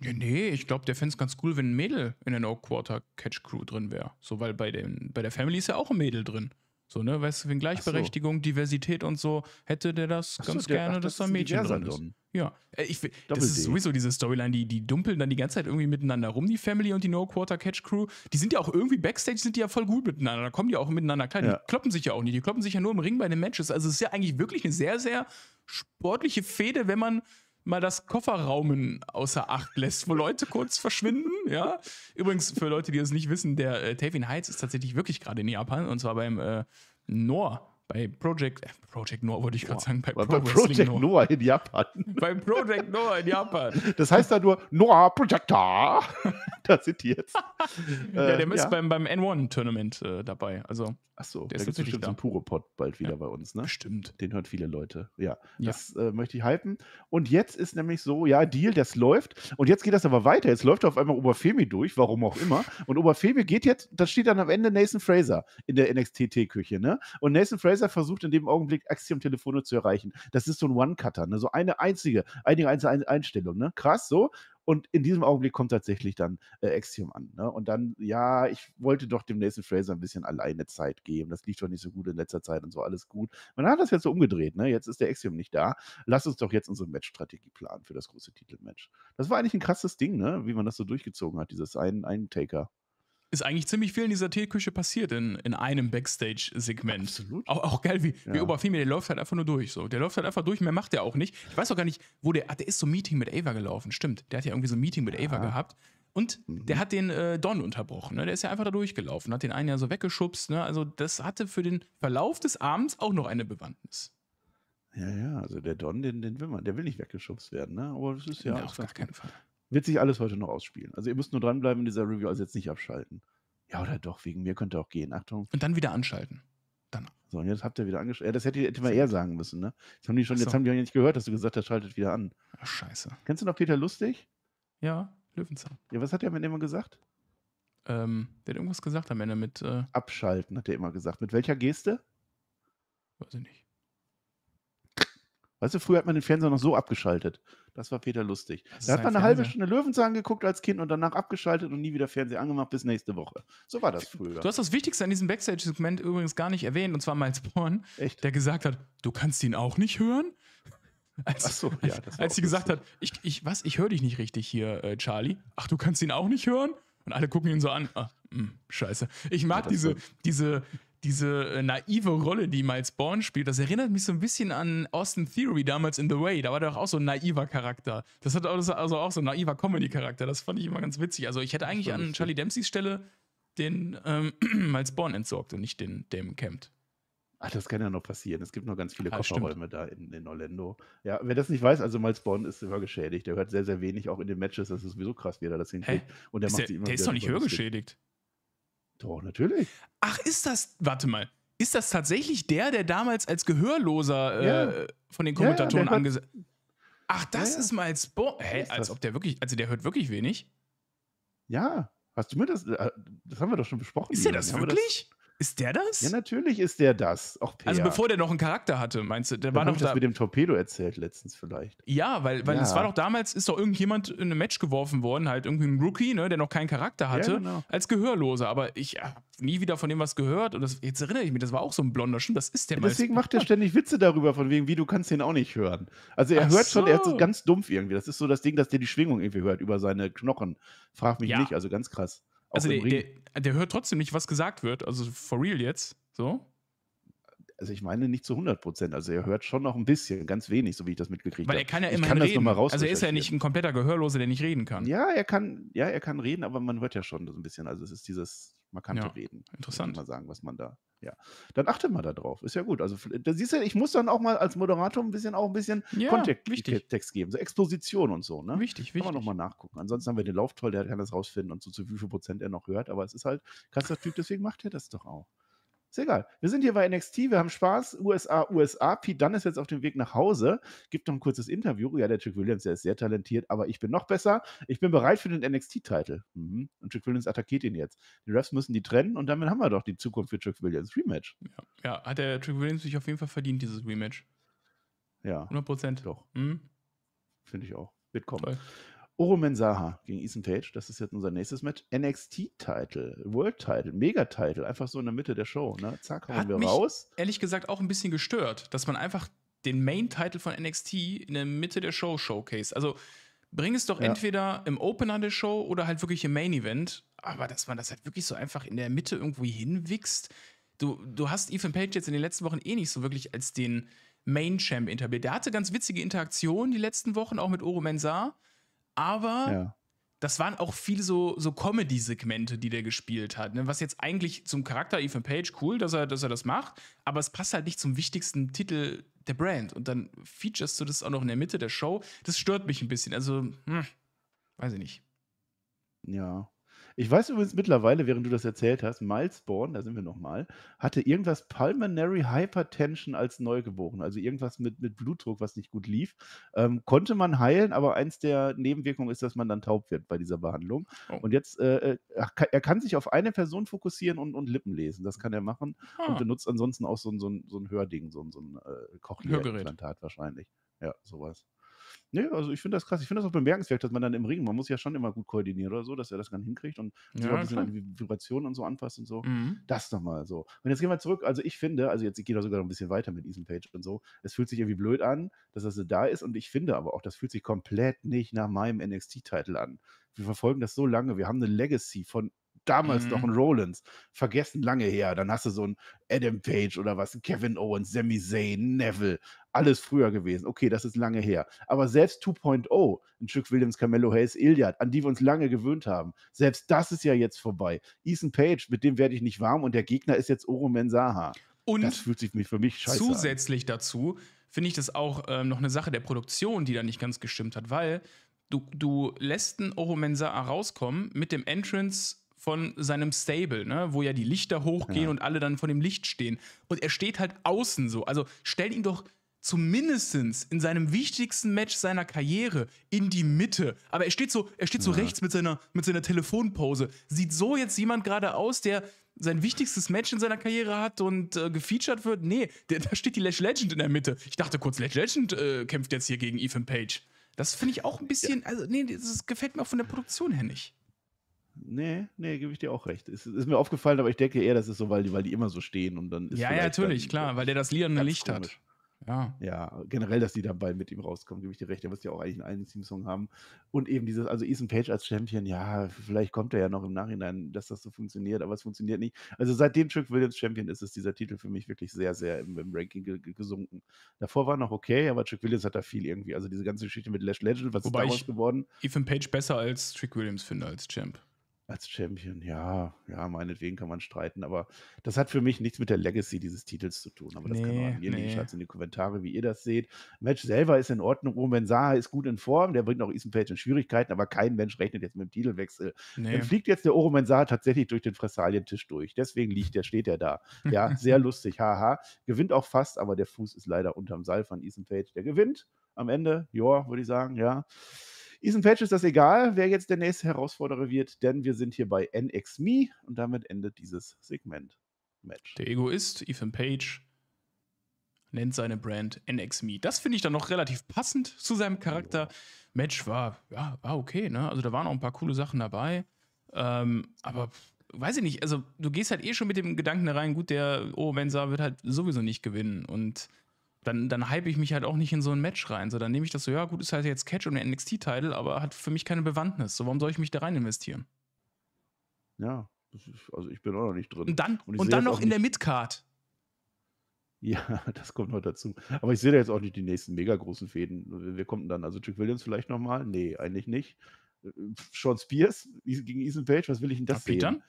Ja, nee, ich glaube, der fände es ganz cool, wenn ein Mädel in der No-Quarter-Catch-Crew drin wäre. So, weil bei, den, bei der Family ist ja auch ein Mädel drin. So, ne, weißt du, wegen Gleichberechtigung, so. Diversität und so, hätte der das so, ganz der, gerne, ach, dass da Mädchen drin ist. Ja, äh, ich, das ist sowieso diese Storyline, die, die dumpeln dann die ganze Zeit irgendwie miteinander rum, die Family und die No-Quarter-Catch-Crew. Die sind ja auch irgendwie Backstage, sind die ja voll gut miteinander, da kommen die auch miteinander klar, ja. die kloppen sich ja auch nicht, die kloppen sich ja nur im Ring bei den Matches. Also es ist ja eigentlich wirklich eine sehr, sehr sportliche Fehde, wenn man mal das Kofferraumen außer Acht lässt, wo Leute kurz verschwinden. Ja, übrigens für Leute, die das nicht wissen, der äh, Tevin Heights ist tatsächlich wirklich gerade in Japan und zwar beim äh, Nor bei Project, äh, Project Noah wollte ich gerade sagen, bei, bei Project Noah. Noah. in Japan. Bei Project Noah in Japan. Das heißt da nur Noah Projector. da sind die jetzt. ja, der äh, ist ja. beim, beim N1-Tournament äh, dabei. Also, Ach der da ist gibt's bestimmt da. so einen Pure-Pod bald wieder ja. bei uns, ne? Stimmt. Den hören viele Leute. Ja, das äh, möchte ich hypen. Und jetzt ist nämlich so, ja, Deal, das läuft. Und jetzt geht das aber weiter. Jetzt läuft auf einmal Oberfemi durch, warum auch immer. Und Oberfemi geht jetzt, da steht dann am Ende Nathan Fraser in der nxt küche ne? Und Nathan Fraser Kaiser versucht in dem Augenblick Axiom Telefone zu erreichen. Das ist so ein One-Cutter, ne? so eine einzige, einige einzelne Einstellung. Ne? Krass, so. Und in diesem Augenblick kommt tatsächlich dann äh, Axiom an. Ne? Und dann, ja, ich wollte doch dem Nathan Fraser ein bisschen alleine Zeit geben. Das lief doch nicht so gut in letzter Zeit und so, alles gut. Man hat das jetzt so umgedreht, ne? Jetzt ist der Axiom nicht da. Lass uns doch jetzt unsere Matchstrategie planen für das große Titelmatch. Das war eigentlich ein krasses Ding, ne? Wie man das so durchgezogen hat, dieses einen Taker ist eigentlich ziemlich viel in dieser Teeküche passiert, in, in einem Backstage-Segment. Absolut. Auch, auch geil, wie, ja. wie Oberfemi, der läuft halt einfach nur durch. So. Der läuft halt einfach durch, mehr macht er auch nicht. Ich weiß auch gar nicht, wo der. Ah, der ist so ein Meeting mit Ava gelaufen, stimmt. Der hat ja irgendwie so ein Meeting mit ja. Ava gehabt. Und mhm. der hat den äh, Don unterbrochen. Ne? Der ist ja einfach da durchgelaufen, hat den einen ja so weggeschubst. Ne? Also, das hatte für den Verlauf des Abends auch noch eine Bewandtnis. Ja, ja, also der Don, den, den will man, der will nicht weggeschubst werden, ne? Aber das ist ja, ja auf gar keinen Fall wird sich alles heute noch ausspielen. Also ihr müsst nur dranbleiben in dieser Review, also jetzt nicht abschalten. Ja, oder doch, wegen mir könnte auch gehen. Achtung. Und dann wieder anschalten. Dann. So, und jetzt habt ihr wieder angeschaltet. Ja, das hätte, hätte man eher sagen müssen, ne? Jetzt haben die schon, jetzt haben die ja nicht gehört, dass du gesagt hast, schaltet wieder an. Ach, scheiße. Kennst du noch Peter Lustig? Ja, Löwenzahn. Ja, was hat der mit dem immer gesagt? Ähm, der hat irgendwas gesagt am Ende mit. Äh Abschalten, hat er immer gesagt. Mit welcher Geste? Weiß ich nicht. Weißt du, früher hat man den Fernseher noch so abgeschaltet. Das war Peter lustig. Das da hat man eine Fernseher. halbe Stunde Löwenzahn geguckt als Kind und danach abgeschaltet und nie wieder Fernseher angemacht bis nächste Woche. So war das früher. Du hast das Wichtigste an diesem Backstage-Segment übrigens gar nicht erwähnt, und zwar Miles Born, Echt? der gesagt hat, du kannst ihn auch nicht hören. Als, Ach so, ja, als, als sie gesagt hat, ich, ich, was, ich höre dich nicht richtig hier, äh, Charlie. Ach, du kannst ihn auch nicht hören? Und alle gucken ihn so an. Ah, mh, hm, scheiße. Ich mag ja, diese, diese diese äh, naive Rolle, die Miles Bourne spielt, das erinnert mich so ein bisschen an Austin Theory damals in The Way. Da war der auch so ein naiver Charakter. Das hat also, also auch so ein naiver Comedy-Charakter. Das fand ich immer ganz witzig. Also ich hätte eigentlich an Charlie Dempseys Stelle den ähm, Miles Bourne entsorgt und nicht den Damon Kemp. Ach, das kann ja noch passieren. Es gibt noch ganz viele ah, Kofferräume stimmt. da in, in, Orlando. Ja, wer das nicht weiß, also Miles Bond ist hörgeschädigt. Der hört sehr, sehr wenig, auch in den Matches. Das ist sowieso krass, wie er das hinkriegt. Und der ist macht der, immer der ist doch nicht hörgeschädigt. Doch, natürlich. Ach, ist das, warte mal, ist das tatsächlich der, der damals als Gehörloser äh, ja. von den Kommentatoren ja, ja, angesagt Ach, das ist mal als Bo Hä, als ob der wirklich, also der hört wirklich wenig? Ja, hast du mir das, äh, das haben wir doch schon besprochen. Ist der das wirklich? Ist der das? Ja, natürlich ist der das. Auch also bevor der noch einen Charakter hatte, meinst du? Der Dann war noch ich da das mit dem Torpedo erzählt letztens vielleicht. Ja, weil, weil ja. es war doch damals, ist doch irgendjemand in ein Match geworfen worden, halt irgendwie ein Rookie, ne, der noch keinen Charakter hatte, ja, genau. als Gehörloser. Aber ich habe nie wieder von dem was gehört und das, jetzt erinnere ich mich, das war auch so ein blonder, Schirm. das ist der ja, Deswegen macht er ständig Witze darüber, von wegen, wie du kannst ihn auch nicht hören. Also er Ach hört so. schon, er ist ganz dumpf irgendwie. Das ist so das Ding, dass der die Schwingung irgendwie hört über seine Knochen. Frag mich nicht, also ganz krass. Also der, der, der, hört trotzdem nicht, was gesagt wird, also for real jetzt, so. Also ich meine nicht zu 100 Prozent, also er hört schon noch ein bisschen, ganz wenig, so wie ich das mitgekriegt habe. Weil er kann ja immerhin kann reden, also er ist ja nicht ein kompletter Gehörlose, der nicht reden kann. Ja, er kann, ja, er kann reden, aber man hört ja schon so ein bisschen, also es ist dieses markante ja, Reden. Interessant. Mal sagen, was man da. Ja, dann achte mal da drauf. Ist ja gut. Also, da siehst du, ich muss dann auch mal als Moderator ein bisschen auch ein bisschen ja, Kontext wichtig. Text geben, so Exposition und so. Ne? Wichtig, wichtig. Kann man nochmal nachgucken. Ansonsten haben wir den Lauftoll, der kann das rausfinden und so zu wie viel Prozent er noch hört. Aber es ist halt krasser Typ, deswegen macht er das doch auch. Ist egal. Wir sind hier bei NXT, wir haben Spaß. USA, USA. Pete Dunn ist jetzt auf dem Weg nach Hause, gibt noch ein kurzes Interview. Ja, der Trick Williams, der ist sehr talentiert, aber ich bin noch besser. Ich bin bereit für den NXT-Titel. Mhm. Und Trick Williams attackiert ihn jetzt. Die Refs müssen die trennen und damit haben wir doch die Zukunft für Trick Williams. Rematch. Ja, ja hat der Trick Williams sich auf jeden Fall verdient, dieses Rematch. Ja. 100 Prozent. Doch. Mhm. Finde ich auch. Bitcoin. Oro Mensaha gegen Ethan Page, das ist jetzt unser nächstes Match. NXT-Title, World-Title, Megatitle, einfach so in der Mitte der Show. Ne? Zack, hauen Hat wir mich raus. Ehrlich gesagt auch ein bisschen gestört, dass man einfach den Main-Title von NXT in der Mitte der Show showcase. Also bring es doch ja. entweder im Opener der Show oder halt wirklich im Main-Event. Aber dass man das halt wirklich so einfach in der Mitte irgendwie hinwichst. Du, du hast Ethan Page jetzt in den letzten Wochen eh nicht so wirklich als den Main-Champ etabliert. Der hatte ganz witzige Interaktionen die letzten Wochen, auch mit Oro Mensah aber ja. das waren auch viele so, so Comedy-Segmente, die der gespielt hat. Ne? Was jetzt eigentlich zum Charakter Ethan Page cool, dass er, dass er das macht, aber es passt halt nicht zum wichtigsten Titel der Brand. Und dann featurest du das auch noch in der Mitte der Show. Das stört mich ein bisschen. Also, hm, weiß ich nicht. Ja. Ich weiß übrigens mittlerweile, während du das erzählt hast, Milesborn, da sind wir nochmal, hatte irgendwas Pulmonary Hypertension als Neugeboren, also irgendwas mit, mit Blutdruck, was nicht gut lief. Ähm, konnte man heilen, aber eins der Nebenwirkungen ist, dass man dann taub wird bei dieser Behandlung. Oh. Und jetzt, äh, äh er kann sich auf eine Person fokussieren und, und Lippen lesen. Das kann er machen ah. und benutzt ansonsten auch so, so, so ein Hörding, so, so ein äh, Kochgerimplantat wahrscheinlich. Ja, sowas. Nee, also ich finde das krass. Ich finde das auch bemerkenswert, dass man dann im Ring, man muss ja schon immer gut koordinieren oder so, dass er das dann hinkriegt und ja, so ein bisschen an Vibrationen und so anpasst und so. Mhm. Das nochmal so. Und jetzt gehen wir zurück. Also ich finde, also jetzt geht er sogar noch ein bisschen weiter mit Ethan Page und so. Es fühlt sich irgendwie blöd an, dass er da ist und ich finde aber auch, das fühlt sich komplett nicht nach meinem NXT-Titel an. Wir verfolgen das so lange. Wir haben eine Legacy von damals mhm. noch ein Rollins, vergessen lange her. Dann hast du so ein Adam Page oder was, Kevin Owens, Sami Zayn, Neville, alles früher gewesen. Okay, das ist lange her. Aber selbst 2.0, ein Stück Williams, Carmelo Hayes, Iliad, an die wir uns lange gewöhnt haben, selbst das ist ja jetzt vorbei. Ethan Page, mit dem werde ich nicht warm und der Gegner ist jetzt Oro Mensaha. Und das fühlt sich für mich scheiße zusätzlich an. dazu finde ich das auch ähm, noch eine Sache der Produktion, die da nicht ganz gestimmt hat, weil du, du lässt einen Oro Mensaha rauskommen mit dem Entrance von seinem Stable, ne? wo ja die Lichter hochgehen ja. und alle dann von dem Licht stehen. Und er steht halt außen so. Also stell ihn doch zumindest in seinem wichtigsten Match seiner Karriere in die Mitte. Aber er steht so, er steht so rechts mit seiner, mit seiner Telefonpose. Sieht so jetzt jemand gerade aus, der sein wichtigstes Match in seiner Karriere hat und äh, gefeatured wird? Nee, der, da steht die Lash Legend in der Mitte. Ich dachte kurz, Lash Legend äh, kämpft jetzt hier gegen Ethan Page. Das finde ich auch ein bisschen, ja. also nee, das gefällt mir auch von der Produktion her nicht. Nee, nee, gebe ich dir auch recht. Ist, ist, mir aufgefallen, aber ich denke eher, das ist so, weil die, weil die immer so stehen und dann ist Ja, ja, natürlich, dann, klar, weil der das lilane Licht hat. Ja. ja, generell, dass die dabei mit ihm rauskommen, gebe ich dir recht. Der muss ja auch eigentlich einen eigenen Team-Song haben. Und eben dieses, also Ethan Page als Champion, ja, vielleicht kommt er ja noch im Nachhinein, dass das so funktioniert, aber es funktioniert nicht. Also seit dem Trick Williams Champion ist es dieser Titel für mich wirklich sehr, sehr im, im Ranking ge gesunken. Davor war noch okay, aber Trick Williams hat da viel irgendwie. Also diese ganze Geschichte mit Lash Legend, was Wobei ist daraus geworden? Ethan Page besser als Trick Williams finde als Champ. Als Champion, ja, ja, meinetwegen kann man streiten, aber das hat für mich nichts mit der Legacy dieses Titels zu tun. Aber das nee, kann man an mir nee. liegen. Schreibt in die Kommentare, wie ihr das seht. Match selber ist in Ordnung. Roman Saha ist gut in Form, der bringt auch Ethan Page in Schwierigkeiten, aber kein Mensch rechnet jetzt mit dem Titelwechsel. Nee. Dann fliegt jetzt der Roman Saha tatsächlich durch den Fressalientisch durch. Deswegen liegt der, steht er da. Ja, sehr lustig, haha. Gewinnt auch fast, aber der Fuß ist leider unterm Seil von Ethan Page. Der gewinnt am Ende, ja, würde ich sagen, ja. Ethan Page ist das egal, wer jetzt der nächste Herausforderer wird, denn wir sind hier bei NXMe und damit endet dieses Segment. Match. Der Egoist Ethan Page nennt seine Brand NXMe. Das finde ich dann noch relativ passend zu seinem Charakter. Match war, ja, war okay, ne? Also da waren auch ein paar coole Sachen dabei. Ähm, aber weiß ich nicht, also du gehst halt eh schon mit dem Gedanken da rein, gut, der Owenser wird halt sowieso nicht gewinnen. Und dann, dann hype ich mich halt auch nicht in so ein Match rein. So, dann nehme ich das so, ja gut, ist halt jetzt Catch und der NXT-Titel, aber hat für mich keine Bewandtnis. So, warum soll ich mich da rein investieren? Ja, also ich bin auch noch nicht drin. Und dann, und, und dann noch in der Midcard. Ja, das kommt noch dazu. Aber ich sehe da jetzt auch nicht die nächsten mega großen Fäden. Wir kommen dann. Also Chuck Williams vielleicht nochmal? Nee, eigentlich nicht. Äh, Sean Spears gegen Ethan Page, was will ich denn das ja, Pete sehen? Dunn?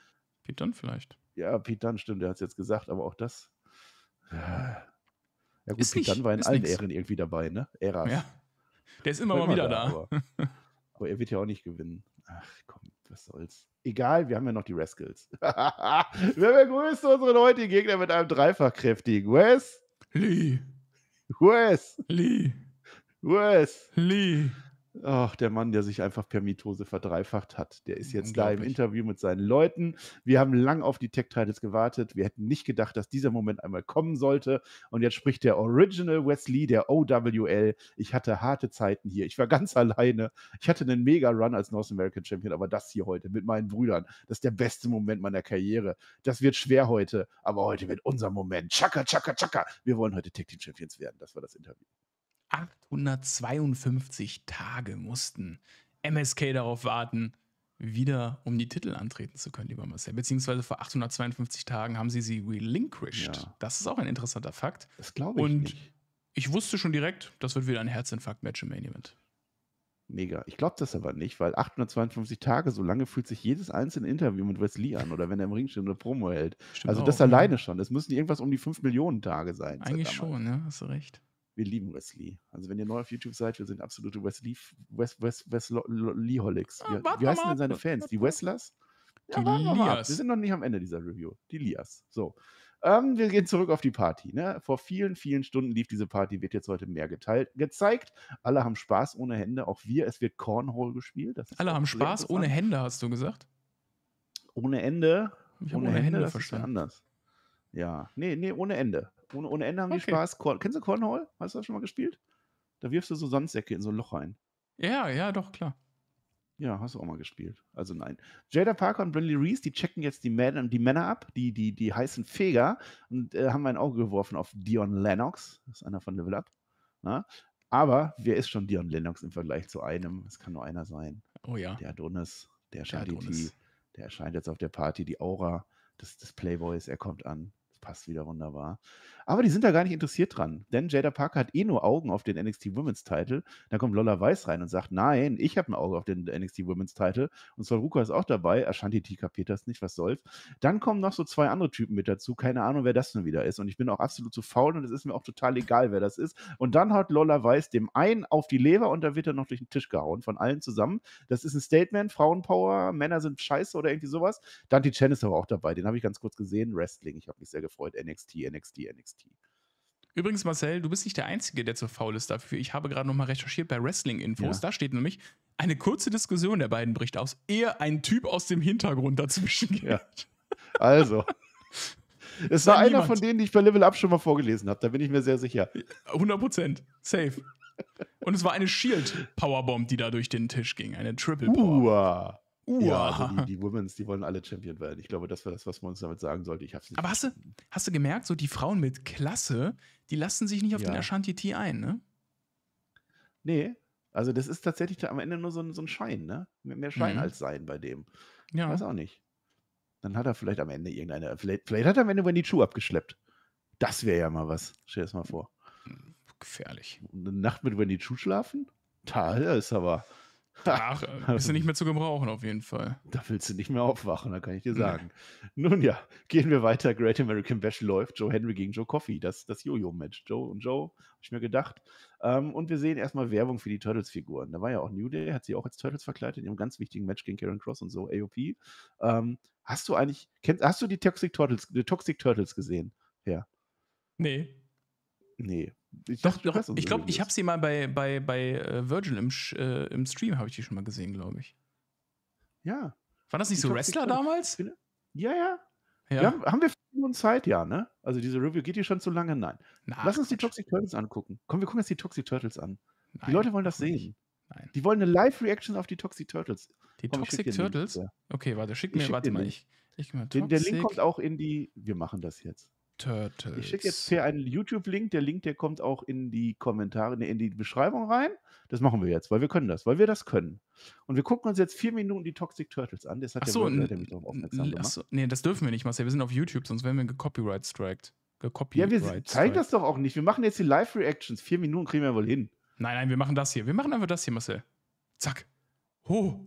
Pete Dunn vielleicht. Ja, Pete Dunn, stimmt, der hat es jetzt gesagt, aber auch das. Ja. Äh, ja gut, Pete Dunn war in allen nix. Ähren irgendwie dabei, ne? Ära. Ja. Der ist immer mal wieder da. da. Aber, aber, er wird ja auch nicht gewinnen. Ach komm, was soll's. Egal, wir haben ja noch die Rascals. Wer begrüßt unseren heutigen Gegner mit einem dreifachkräftigen? Wes? Lee. Wes? Lee. Wes? Lee. Ach, der Mann, der sich einfach per Mitose verdreifacht hat. Der ist jetzt da im Interview mit seinen Leuten. Wir haben lang auf die Tech-Titles gewartet. Wir hätten nicht gedacht, dass dieser Moment einmal kommen sollte. Und jetzt spricht der Original Wesley, der OWL. Ich hatte harte Zeiten hier. Ich war ganz alleine. Ich hatte einen Mega-Run als North American Champion, aber das hier heute mit meinen Brüdern, das ist der beste Moment meiner Karriere. Das wird schwer heute, aber heute wird unser Moment. Chaka, chaka, chaka. Wir wollen heute Tech-Team-Champions werden. Das war das Interview. 852 Tage mussten MSK darauf warten, wieder um die Titel antreten zu können, lieber Marcel. Beziehungsweise vor 852 Tagen haben sie sie relinquished. Ja. Das ist auch ein interessanter Fakt. Das glaube ich. Und nicht. ich wusste schon direkt, das wird wieder ein Herzinfarkt-Match im Main Event. Mega. Ich glaube das aber nicht, weil 852 Tage, so lange fühlt sich jedes einzelne Interview mit Wesley an oder wenn er im Ring steht und eine Promo hält. Stimmt also das alleine ja. schon. Das müssen irgendwas um die 5 Millionen Tage sein. Eigentlich schon, ja, hast du recht wir lieben Wesley. Also wenn ihr neu auf YouTube seid, wir sind absolute Wesley, West, West, West, Wesleyholics. Ah, wie, heißen denn seine Fans? Die Westlers? Die ja, Lias. Wir sind noch nicht am Ende dieser Review. Die Lias. So. Ähm, wir gehen zurück auf die Party. Ne? Vor vielen, vielen Stunden lief diese Party, wird jetzt heute mehr geteilt, gezeigt. Alle haben Spaß ohne Hände, auch wir. Es wird Cornhole gespielt. Alle haben Spaß ohne Hände, hast du gesagt? Ohne Ende. Ich ohne, ohne Hände, Hände das verstanden. Ist ja anders. Ja, nee, nee, ohne Ende. Ohne, ohne Ende haben die Spaß. Korn, kennst du Cornhole? Hast du das schon mal gespielt? Da wirfst du so Sandsäcke in so ein Loch rein. Ja, ja, doch, klar. Ja, hast du auch mal gespielt. Also nein. Jada Parker und Brinley Reese, die checken jetzt die, Man die Männer ab, die, die, die heißen Feger und äh, haben ein Auge geworfen auf Dion Lennox. Das ist einer von Level Up. Na? Ne? Aber wer ist schon Dion Lennox im Vergleich zu einem? Es kann nur einer sein. Oh ja. Der Adonis, der Charity, e der erscheint jetzt auf der Party, die Aura des, des Playboys, er kommt an. Das passt wieder wunderbar. Aber die sind da gar nicht interessiert dran, denn Jada Parker hat eh nur Augen auf den NXT Women's Title. Da kommt Lola Weiß rein und sagt, nein, ich habe ein Auge auf den NXT Women's Title und Ruka ist auch dabei, Ashanti T kapiert das nicht, was soll's. Dann kommen noch so zwei andere Typen mit dazu, keine Ahnung, wer das nun wieder ist und ich bin auch absolut zu faul und es ist mir auch total egal, wer das ist. Und dann haut Lola Weiß dem einen auf die Leber und da wird er noch durch den Tisch gehauen von allen zusammen. Das ist ein Statement, Frauenpower, Männer sind scheiße oder irgendwie sowas. Dante Chen ist aber auch dabei, den habe ich ganz kurz gesehen, Wrestling, ich habe mich sehr gefreut, NXT, NXT, NXT. Dynasty. Übrigens, Marcel, du bist nicht der Einzige, der zu faul ist dafür. Ich habe gerade nochmal recherchiert bei Wrestling-Infos. Ja. Da steht nämlich, eine kurze Diskussion der beiden bricht aus, ehe ein Typ aus dem Hintergrund dazwischen geht. Ja. Also. Es war, einer von denen, die ich bei Level Up schon mal vorgelesen habe. Da bin ich mir sehr sicher. 100 Safe. Und es war eine Shield-Powerbomb, die da durch den Tisch ging. Eine Triple-Powerbomb. Uhr. Ja, also die, die Women's, die wollen alle Champion werden. Ich glaube, das war das, was man uns damit sagen sollte. Ich hab's Aber hast du, hast du gemerkt, so die Frauen mit Klasse, die lassen sich nicht auf ja. den Ashanti t ein, ne? Nee. Also, das ist tatsächlich am Ende nur so ein, so ein Schein, ne? Mehr Schein mhm. als Sein bei dem. Ja. Ich weiß auch nicht. Dann hat er vielleicht am Ende irgendeine, vielleicht, vielleicht hat er am Ende Wendy Chu abgeschleppt. Das wäre ja mal was. Stell dir das mal vor. Gefährlich. Eine Nacht mit Wendy Chu schlafen? Da ist aber. Danach äh, bist du nicht mehr zu gebrauchen, auf jeden Fall. Da willst du nicht mehr aufwachen, da kann ich dir sagen. Nee. Nun ja, gehen wir weiter. Great American Bash läuft. Joe Henry gegen Joe Coffey, das, das Jojo-Match. Joe und Joe, habe ich mir gedacht. Um, ähm, und wir sehen erstmal Werbung für die Turtles-Figuren. Da war ja auch New Day, hat sie auch als Turtles verkleidet in ihrem ganz wichtigen Match gegen Karen Cross und so, AOP. Um, ähm, hast du eigentlich, kennst, hast du die Toxic Turtles, die Toxic Turtles gesehen? Ja. Nee. Nee. Ich doch, doch ich glaube, ich habe sie mal bei, bei, bei äh, Virgil im, äh, im Stream, habe ich die schon mal gesehen, glaube ich. Ja. War das nicht ich so Wrestler damals? Bin, ja, ja. ja. ja haben wir Minuten Zeit, ja, ne? Also diese Review geht hier schon zu lange? Nein. Na, Lass uns die Toxic Turtles angucken. Komm, wir gucken uns die Toxic Turtles an. Nein, die Leute wollen das sehen. Nein. Die wollen eine Live-Reaction auf die Toxic Turtles. Die Komm, Toxic Turtles? Okay, warte, schick mir, ich schick warte mal. Ich, ich, ich mal den, der Link kommt auch in die. Wir machen das jetzt. Turtles. Ich schicke jetzt hier einen YouTube-Link. Der Link, der kommt auch in die Kommentare, in die Beschreibung rein. Das machen wir jetzt, weil wir können das, weil wir das können. Und wir gucken uns jetzt vier Minuten die Toxic Turtles an. Das hat achso, der, Wörter, der mich darauf aufmerksam gemacht. Achso, nee, das dürfen wir nicht, Marcel. Wir sind auf YouTube, sonst werden wir gecopyright striked. Ge ja, wir zeigen das doch auch nicht. Wir machen jetzt die Live-Reactions. Vier Minuten kriegen wir wohl hin. Nein, nein, wir machen das hier. Wir machen einfach das hier, Marcel. Zack. Oh,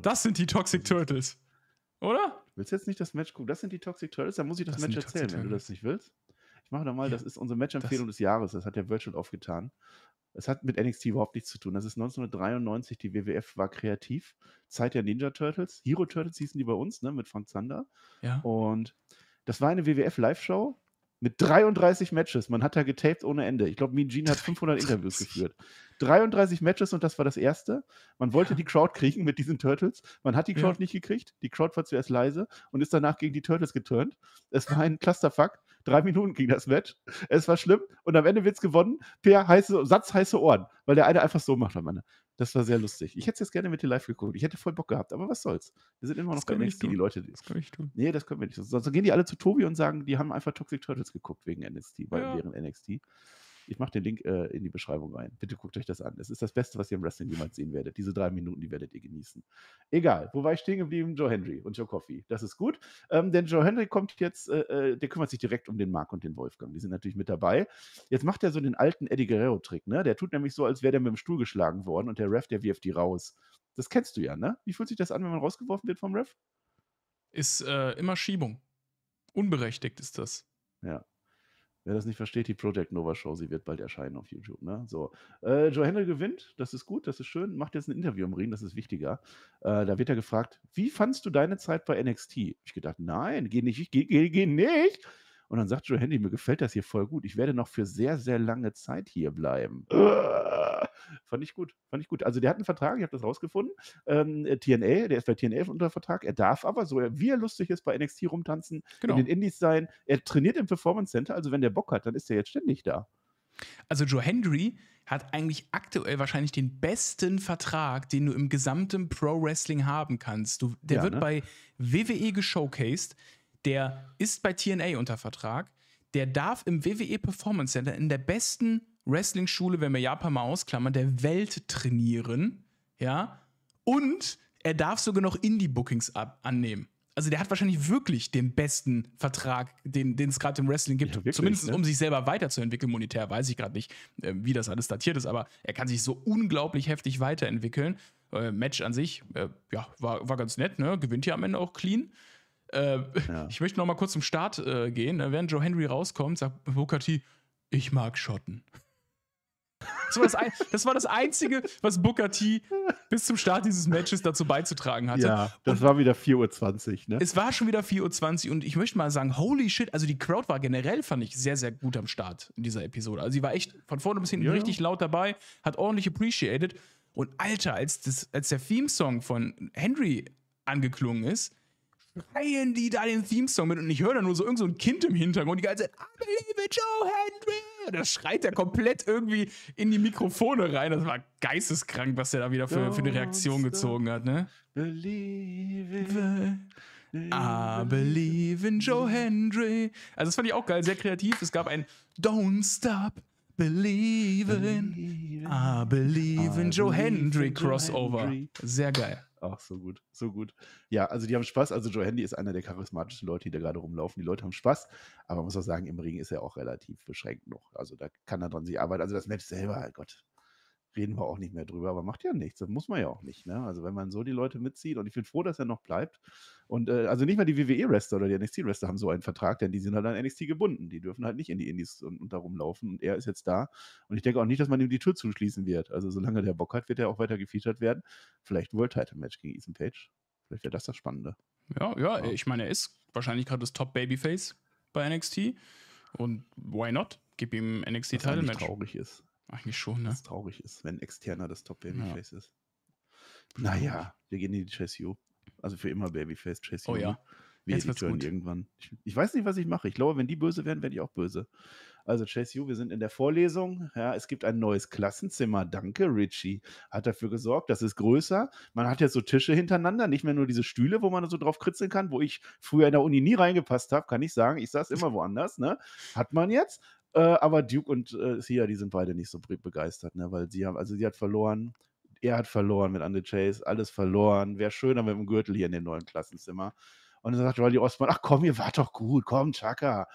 das sind die Toxic Turtles. Oder? Willst du jetzt nicht das Match gucken? Das sind die Toxic Turtles, dann muss ich das, das Match erzählen, wenn du das nicht willst. Ich mache nochmal, mal, das ist unsere Match-Empfehlung des Jahres, das hat der Virtual aufgetan. Es hat mit NXT überhaupt nichts zu tun. Das ist 1993, die WWF war kreativ. Zeit der Ninja Turtles. Hero Turtles hießen die bei uns, ne, mit Frank Zander. Ja. Und das war eine WWF-Live-Show mit 33 Matches. Man hat da getaped ohne Ende. Ich glaube, Mean Gene hat 500 Interviews geführt. 33 Matches und das war das erste. Man wollte ja. die Crowd kriegen mit diesen Turtles. Man hat die Crowd ja. nicht gekriegt. Die Crowd war zuerst leise und ist danach gegen die Turtles geturnt. Es war ein Clusterfuck. Drei Minuten ging das Match. Es war schlimm und am Ende wird es gewonnen per heiße, Satz heiße Ohren, weil der eine einfach so macht am Ende. Das war sehr lustig. Ich hätte es jetzt gerne mit dir live geguckt. Ich hätte voll Bock gehabt, aber was soll's. Wir sind immer noch das bei NXT, die Leute. Die, das kann ich tun. Nee, das können wir nicht. Sonst gehen die alle zu Tobi und sagen, die haben einfach Toxic Turtles geguckt wegen NXT, ja. während NXT. Ich mache den Link äh, in die Beschreibung rein. Bitte guckt euch das an. Es ist das Beste, was ihr im Wrestling jemals sehen werdet. Diese drei Minuten, die werdet ihr genießen. Egal, wo war ich stehen geblieben? Joe Henry und Joe Coffey. Das ist gut, ähm, denn Joe Henry kommt jetzt, äh, äh, der kümmert sich direkt um den Mark und den Wolfgang. Die sind natürlich mit dabei. Jetzt macht er so den alten Eddie Guerrero-Trick, ne? Der tut nämlich so, als wäre der mit dem Stuhl geschlagen worden und der Ref, der wirft die raus. Das kennst du ja, ne? Wie fühlt sich das an, wenn man rausgeworfen wird vom Ref? Ist äh, immer Schiebung. Unberechtigt ist das. Ja, Wer das nicht versteht, die Project Nova Show, sie wird bald erscheinen auf YouTube. Ne? So. Äh, Joe Hendel gewinnt, das ist gut, das ist schön. Macht jetzt ein Interview im Ring, das ist wichtiger. Äh, da wird er gefragt, wie fandst du deine Zeit bei NXT? Ich gedacht, nein, geh nicht, geh, geh, geh nicht. Und dann sagt Joe Handy, mir gefällt das hier voll gut. Ich werde noch für sehr, sehr lange Zeit hier bleiben. Äh. Fand ich gut, fand ich gut. Also der hat einen Vertrag, ich habe das rausgefunden. Ähm, äh, TNA, der ist bei TNA unter Vertrag. Er darf aber, so wie er lustig ist, bei NXT rumtanzen, genau. in den Indies sein. Er trainiert im Performance Center, also wenn der Bock hat, dann ist er jetzt ständig da. Also Joe Hendry hat eigentlich aktuell wahrscheinlich den besten Vertrag, den du im gesamten Pro Wrestling haben kannst. Du, der ja, wird ne? bei WWE geshowcased der ist bei TNA unter Vertrag, der darf im WWE Performance Center in der besten Wrestling-Schule, wenn wir Japan mal ausklammern, der Welt trainieren, ja, und er darf sogar noch Indie-Bookings annehmen. Also der hat wahrscheinlich wirklich den besten Vertrag, den es gerade im Wrestling gibt. Ja, wirklich, Zumindest ne? um sich selber weiterzuentwickeln. Monetär weiß ich gerade nicht, äh, wie das alles datiert ist, aber er kann sich so unglaublich heftig weiterentwickeln. Äh, Match an sich, äh, ja, war, war ganz nett, ne? Gewinnt ja am Ende auch clean. Ähm, ja. Ich möchte noch mal kurz zum Start äh, gehen. Ne? Während Joe Henry rauskommt, sagt Booker T, ich mag Schotten. Das war das, ein, das war das, Einzige, was Booker T bis zum Start dieses Matches dazu beizutragen hatte. Ja, das und war wieder 4.20 Uhr, ne? Es war schon wieder 4.20 Uhr und ich möchte mal sagen, holy shit, also die Crowd war generell, fand ich, sehr, sehr gut am Start in dieser Episode. Also sie war echt von vorne bis hinten ja. richtig laut dabei, hat ordentlich appreciated. Und Alter, als, das, als der Theme-Song von Henry angeklungen ist, schreien die da den Theme-Song mit und ich höre da nur so irgend so ein Kind im Hintergrund die ganze Zeit, I believe it, Joe Henry. Und das schreit er komplett irgendwie in die Mikrofone rein. Das war geisteskrank, was der da wieder für, für eine Reaktion gezogen hat, ne? Believe it. I believe in Joe Hendry. Also, das fand ich auch geil, sehr kreativ. Es gab ein Don't Stop Believing. I believe in Joe Hendry Crossover. Sehr geil. Ach, so gut, so gut. Ja, also die haben Spaß. Also Joe Handy ist einer der charismatischen Leute, die da gerade rumlaufen. Die Leute haben Spaß, aber man muss auch sagen, im Ring ist er auch relativ beschränkt noch. Also da kann er dran sich arbeiten. Also das Match selber, Gott, reden wir auch nicht mehr drüber, aber macht ja nichts. Das muss man ja auch nicht. Ne? Also wenn man so die Leute mitzieht und ich bin froh, dass er noch bleibt. Und äh, also nicht mal die WWE-Wrestler oder die NXT-Wrestler haben so einen Vertrag, denn die sind halt an NXT gebunden. Die dürfen halt nicht in die Indies und, und darum laufen. Und er ist jetzt da. Und ich denke auch nicht, dass man ihm die Tür zuschließen wird. Also solange der Bock hat, wird er auch weiter gefeatured werden. Vielleicht ein World-Title-Match gegen Ethan Page. Vielleicht wäre das das Spannende. Ja, ja, ja, ich meine, er ist wahrscheinlich gerade das Top-Babyface bei NXT. Und why not? Gib ihm NXT-Title-Match. Was traurig ist. Eigentlich schon, ne? Was traurig ist, wenn externer das Top-Babyface ja. ist. Naja, wir gehen in die Chase U. Also für immer Babyface, Chase oh U. Oh ja. Wir Jetzt die gut. irgendwann. Ich, ich, weiß nicht, was ich mache. Ich glaube, wenn die böse werden, werde ich auch böse. Also, Chase U, wir sind in der Vorlesung. Ja, es gibt ein neues Klassenzimmer. Danke, Richie. Hat dafür gesorgt, das ist größer. Man hat jetzt so Tische hintereinander, nicht mehr nur diese Stühle, wo man so drauf kritzeln kann, wo ich früher in der Uni nie reingepasst habe, kann ich sagen. Ich saß immer woanders, ne? Hat man jetzt. Äh, aber Duke und äh, Sia, die sind beide nicht so begeistert, ne? weil sie haben, also sie hat verloren, er hat verloren mit Andre Chase, alles verloren. Wäre schöner mit dem Gürtel hier in dem neuen Klassenzimmer. Und dann sagt Rolly Osman, ach komm, ihr wart doch gut, komm, Chaka.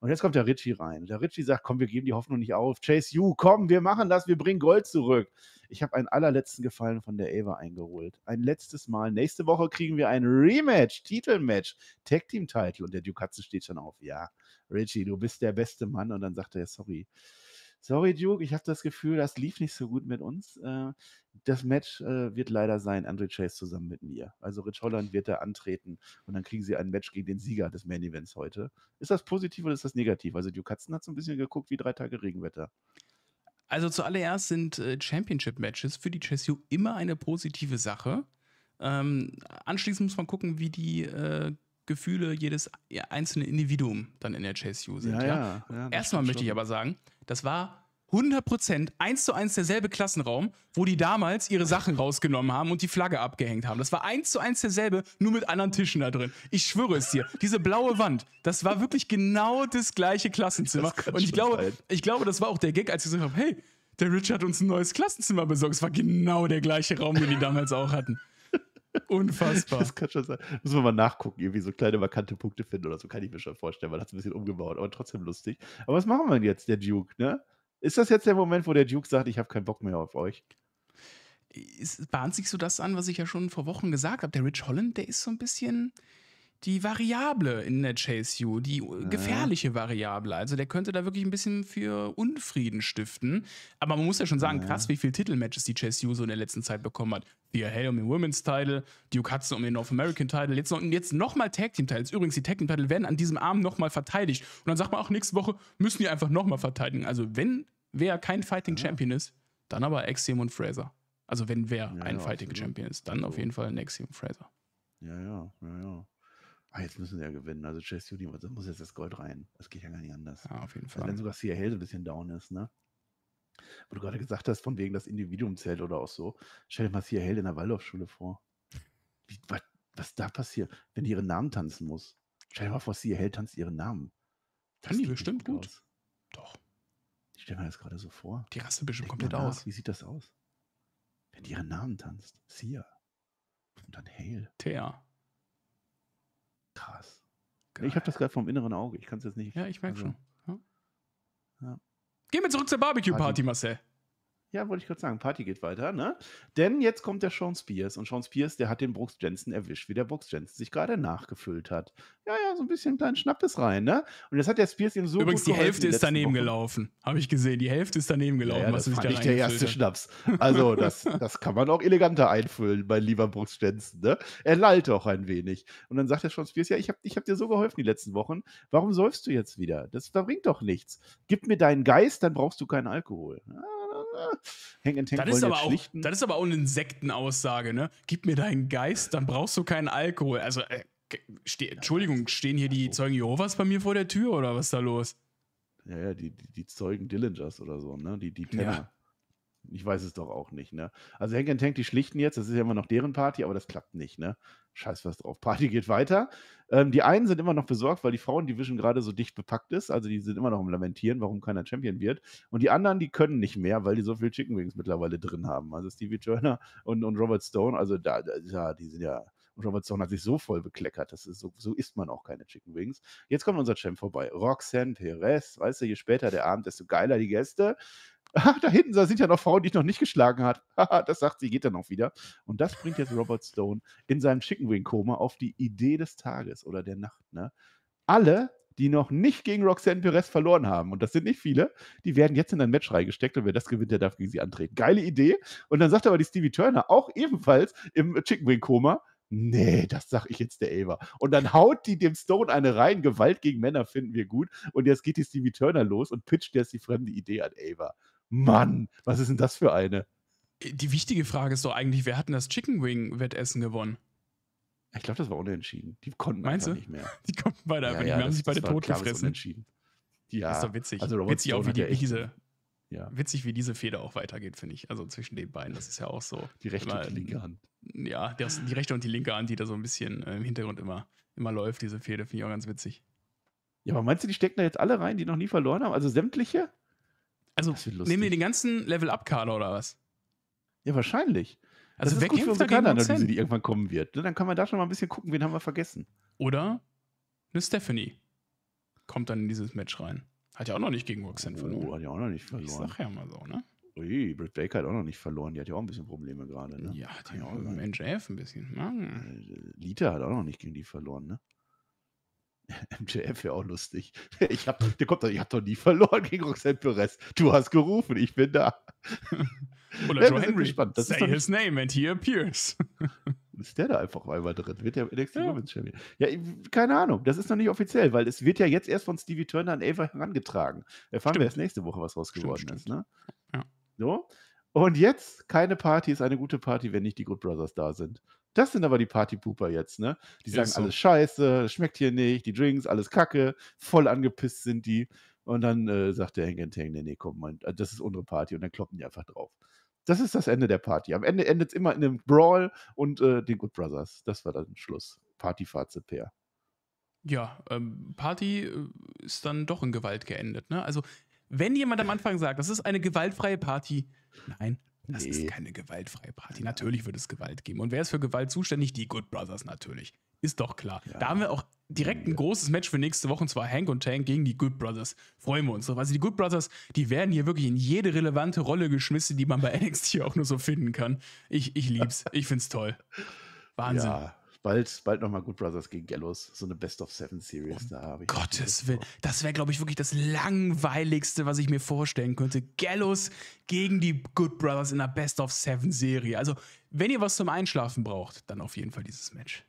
Und jetzt kommt der Richie rein. Der Richie sagt, komm, wir geben die Hoffnung nicht auf. Chase You, komm, wir machen das, wir bringen Gold zurück. Ich habe einen allerletzten Gefallen von der Ava eingeholt. Ein letztes Mal. Nächste Woche kriegen wir ein Rematch, Titelmatch, Tag Team Title. Und der Duke steht schon auf. Ja, Richie, du bist der beste Mann. Und dann sagt er, sorry sorry Duke, ich habe das Gefühl, das lief nicht so gut mit uns. Äh, das Match äh, wird leider sein, Andre Chase zusammen mit mir. Also Rich Holland wird da antreten und dann kriegen sie ein Match gegen den Sieger des Main Events heute. Ist das positiv oder ist das negativ? Also Duke Katzen hat so ein bisschen geguckt wie drei Tage Regenwetter. Also zuallererst sind äh, Championship-Matches für die Chess immer eine positive Sache. Ähm, anschließend muss man gucken, wie die äh, Gefühle jedes einzelne Individuum dann in der Chase U sind. Ja, ja. ja. Erstmal möchte schon. ich aber sagen, das war 100% eins zu eins derselbe Klassenraum, wo die damals ihre Sachen rausgenommen haben und die Flagge abgehängt haben. Das war eins zu eins derselbe, nur mit anderen Tischen da drin. Ich schwöre es dir, diese blaue Wand, das war wirklich genau das gleiche Klassenzimmer. Das und ich glaube, ich glaube, das war auch der Gag, als ich gesagt habe, hey, der Richard hat uns ein neues Klassenzimmer besorgt. Es war genau der gleiche Raum, den die damals auch hatten. Unfassbar. Das kann schon sein. Müssen wir mal nachgucken, irgendwie so kleine markante Punkte finden oder so, kann ich mir schon vorstellen. weil das ein bisschen umgebaut, aber trotzdem lustig. Aber was machen wir denn jetzt, der Duke, ne? Ist das jetzt der Moment, wo der Duke sagt, ich habe keinen Bock mehr auf euch? Es bahnt sich so das an, was ich ja schon vor Wochen gesagt habe. Der Rich Holland, der ist so ein bisschen, die Variable in der Chase U, die gefährliche Variable. Also der könnte da wirklich ein bisschen für Unfrieden stiften. Aber man muss ja schon sagen, krass, wie viele Titelmatches die Chase U so in der letzten Zeit bekommen hat. Thea Hale um den Women's Title, Duke Hudson um den North American Title, jetzt noch, jetzt noch mal Tag Team Titles. Übrigens, die Tag Team Title werden an diesem Abend noch mal verteidigt. Und dann sagt man auch, nächste Woche müssen die einfach noch mal verteidigen. Also wenn wer kein Fighting Champion ist, dann aber Axiom und Fraser. Also wenn wer ja, ein ja, Fighting Champion ist, dann auf also jeden Fall ein Axiom und Fraser. Ja, ja, ja, ja ah, jetzt müssen sie ja gewinnen. Also Chase Judy muss jetzt das Gold rein. Das geht ja gar nicht anders. Ja, auf jeden Fall. Also, wenn sogar Sia Hale so ein bisschen down ist, ne? Wo du gerade gesagt hast, von wegen das Individuum zählt oder auch so. Stell dir mal Sia Hale in der Waldorfschule vor. Wie, was, was da passiert, wenn die ihren Namen tanzen muss? Stell dir mal vor, Sia Hale tanzt ihren Namen. Das Kann die bestimmt gut. Aus. Doch. Ich stelle mir das gerade so vor. Die rastet bestimmt Denk komplett aus. Wie sieht das aus? Wenn die ihren Namen tanzt. Sia. Und dann Hale. Thea. Krass. Geil. Ich habe das gerade vom inneren Auge. Ich kann es jetzt nicht. Ja, ich merke also, schon. Ja. Ja. Gehen wir zurück zur Barbecue-Party, Marcel. Ja, wollte ich gerade sagen, Party geht weiter, ne? Denn jetzt kommt der Sean Spears und Sean Spears, der hat den Brooks Jensen erwischt, wie der Brooks Jensen sich gerade nachgefüllt hat. Ja, ja, so ein bisschen kleinen Schnappes rein, ne? Und jetzt hat der Spears ihm so Übrigens, die Hälfte ist daneben Wochen. gelaufen, habe ich gesehen. Die Hälfte ist daneben gelaufen, ja, was das sich da nicht der erste hat. Schnaps. Also, das, das kann man auch eleganter einfüllen, mein lieber Brooks Jensen, ne? Er lallt auch ein wenig. Und dann sagt der Sean Spears, ja, ich habe ich hab dir so geholfen die letzten Wochen, warum säufst du jetzt wieder? Das, verbringt doch nichts. Gib mir deinen Geist, dann brauchst du keinen Alkohol. Ja, ah, Hang and Tank das ist, aber auch, das ist aber auch eine Insektenaussage, ne? Gib mir deinen Geist, dann brauchst du keinen Alkohol. Also, äh, ste Entschuldigung, stehen hier die also Zeugen Jehovas bei mir vor der Tür oder was ist da los? Ja, ja, die, die, die Zeugen Dillingers oder so, ne? Die, die Tenner. Ja. Ich weiß es doch auch nicht, ne? Also Hank Tank, die schlichten jetzt, das ist ja immer noch deren Party, aber das klappt nicht, ne? Scheiß was drauf. Party geht weiter. Ähm, die einen sind immer noch besorgt, weil die Frauen-Division gerade so dicht bepackt ist. Also die sind immer noch am Lamentieren, warum keiner Champion wird. Und die anderen, die können nicht mehr, weil die so viel Chicken Wings mittlerweile drin haben. Also Stevie Turner und, und Robert Stone, also da, da, ja, die sind ja. Und Robert Stone hat sich so voll bekleckert. Das ist so, so isst man auch keine Chicken Wings. Jetzt kommt unser Champ vorbei. Roxanne Perez, weißt du, je später der Abend, desto geiler die Gäste. Ah, da hinten da sind ja noch Frauen, die ich noch nicht geschlagen hat. das sagt sie, geht dann auch wieder. Und das bringt jetzt Robert Stone in seinem Chicken Wing Koma auf die Idee des Tages oder der Nacht. Ne? Alle, die noch nicht gegen Roxanne Perez verloren haben, und das sind nicht viele, die werden jetzt in ein Match reingesteckt und wer das gewinnt, der darf gegen sie antreten. Geile Idee. Und dann sagt aber die Stevie Turner auch ebenfalls im Chicken Wing Koma, Nee, das sag ich jetzt der Ava. Und dann haut die dem Stone eine rein. Gewalt gegen Männer finden wir gut. Und jetzt geht die Stevie Turner los und pitcht jetzt die fremde Idee an Ava. Mann, was ist denn das für eine? Die wichtige Frage ist doch eigentlich, wer hat denn das Chicken Wing-Wettessen gewonnen? Ich glaube, das war unentschieden. Die konnten Meinst einfach du? nicht mehr. Die konnten beide ja, nicht mehr, ja, haben das, sich beide tot gefressen. Unentschieden. Ja. Das ist doch witzig. Also witzig Stone auch, wie die, echt, diese, ja. witzig, wie diese Feder auch weitergeht, finde ich. Also zwischen den beiden, das ist ja auch so. Die rechte immer, und die linke Hand. Ja, das, die rechte und die linke Hand, die da so ein bisschen äh, im Hintergrund immer, immer läuft, diese Feder, finde ich auch ganz witzig. Ja, aber meinst du, die stecken da jetzt alle rein, die noch nie verloren haben? Also sämtliche? Also nehmen wir den ganzen Level-Up-Kader oder was? Ja, wahrscheinlich. Also das ist gut für unsere Kaderanalyse, die irgendwann kommen wird. Ne, dann kann man da schon mal ein bisschen gucken, wen haben wir vergessen. Oder eine Stephanie kommt dann in dieses Match rein. Hat ja auch noch nicht gegen Roxanne oh, verloren. Oh, hat ja auch noch nicht verloren. Ich sag ja mal so, ne? Ui, Britt Baker hat auch noch nicht verloren. Die hat ja auch ein bisschen Probleme gerade, ne? Ja, hat ja auch mit dem ein bisschen. Mann. Ne? Äh, Lita hat auch noch nicht gegen die verloren, ne? MJF wäre auch lustig. Ich hab, der kommt doch, ich habe doch nie verloren gegen Roxanne Perez. Du hast gerufen, ich bin da. Oder Joe Henry. Gespannt. Das Say his name and he appears. ist der da einfach einmal drin? Wird der NXT ja. Women's Champion? Ja, keine Ahnung. Das ist noch nicht offiziell, weil es wird ja jetzt erst von Stevie Turner an Ava herangetragen. Erfahren stimmt. wir erst nächste Woche, was rausgeworden stimmt, ist. Ne? Ja. So. Und jetzt, keine Party ist eine gute Party, wenn nicht die Good Brothers da sind. Das sind aber die Partypooper jetzt, ne? Die sagen so. alles scheiße, schmeckt hier nicht, die Drinks, alles kacke, voll angepisst sind die. Und dann äh, sagt der Hank and Tang, nee, nee, komm, mein, äh, das ist unsere Party. Und dann kloppen die einfach drauf. Das ist das Ende der Party. Am Ende endet es immer in einem Brawl und äh, den Good Brothers. Das war dann Schluss. Partyfazit pair. Ja, ähm, Party äh, ist dann doch in Gewalt geendet. Ne? Also, wenn jemand am Anfang sagt, das ist eine gewaltfreie Party, nein, das nee. ist keine gewaltfreie Party. Natürlich wird es Gewalt geben. Und wer ist für Gewalt zuständig? Die Good Brothers natürlich. Ist doch klar. Ja. Da haben wir auch direkt ein großes Match für nächste Woche, und zwar Hank und Tank gegen die Good Brothers. Freuen wir uns drauf. Also die Good Brothers, die werden hier wirklich in jede relevante Rolle geschmissen, die man bei NXT auch nur so finden kann. Ich, ich lieb's. Ich find's toll. Wahnsinn. Ja bald, bald nochmal Good Brothers gegen Gallows, so eine Best of Seven Series, um da habe ich. Gottes Willen, das wäre, glaube ich, wirklich das langweiligste, was ich mir vorstellen könnte. Gallows gegen die Good Brothers in einer Best of Seven Serie. Also, wenn ihr was zum Einschlafen braucht, dann auf jeden Fall dieses Match.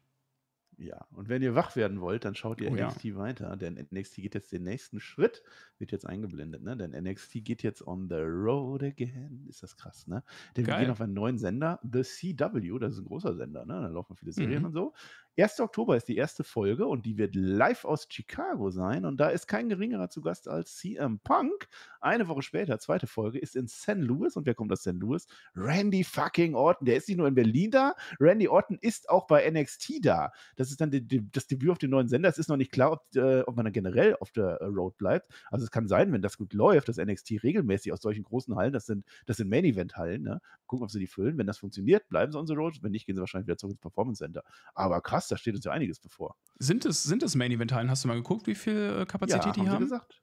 Ja, und wenn ihr wach werden wollt, dann schaut ihr oh, NXT ja. weiter, denn NXT geht jetzt den nächsten Schritt, wird jetzt eingeblendet, ne? Denn NXT geht jetzt on the road again. Ist das krass, ne? Denn Geil. wir gehen auf einen neuen Sender, The CW, das ist ein großer Sender, ne? Da laufen viele Serien mhm. und so. 1. Oktober ist die erste Folge und die wird live aus Chicago sein. Und da ist kein geringerer zu Gast als CM Punk. Eine Woche später, zweite Folge, ist in St. Louis. Und wer kommt aus St. Louis? Randy fucking Orton. Der ist nicht nur in Berlin da, Randy Orton ist auch bei NXT da. Das ist dann die, die, das Debüt auf den neuen Sender. Es ist noch nicht klar, ob, äh, ob man dann generell auf der äh, Road bleibt. Also es kann sein, wenn das gut läuft, dass NXT regelmäßig aus solchen großen Hallen, das sind, das sind Main-Event-Hallen, ne? gucken, ob sie die füllen. Wenn das funktioniert, bleiben sie on the road. Wenn nicht, gehen sie wahrscheinlich wieder zurück ins Performance Center. Aber krass krass, da steht uns ja einiges bevor. Sind es, sind es Main-Event-Hallen? Hast du mal geguckt, wie viel äh, Kapazität ja, die haben? haben? gesagt.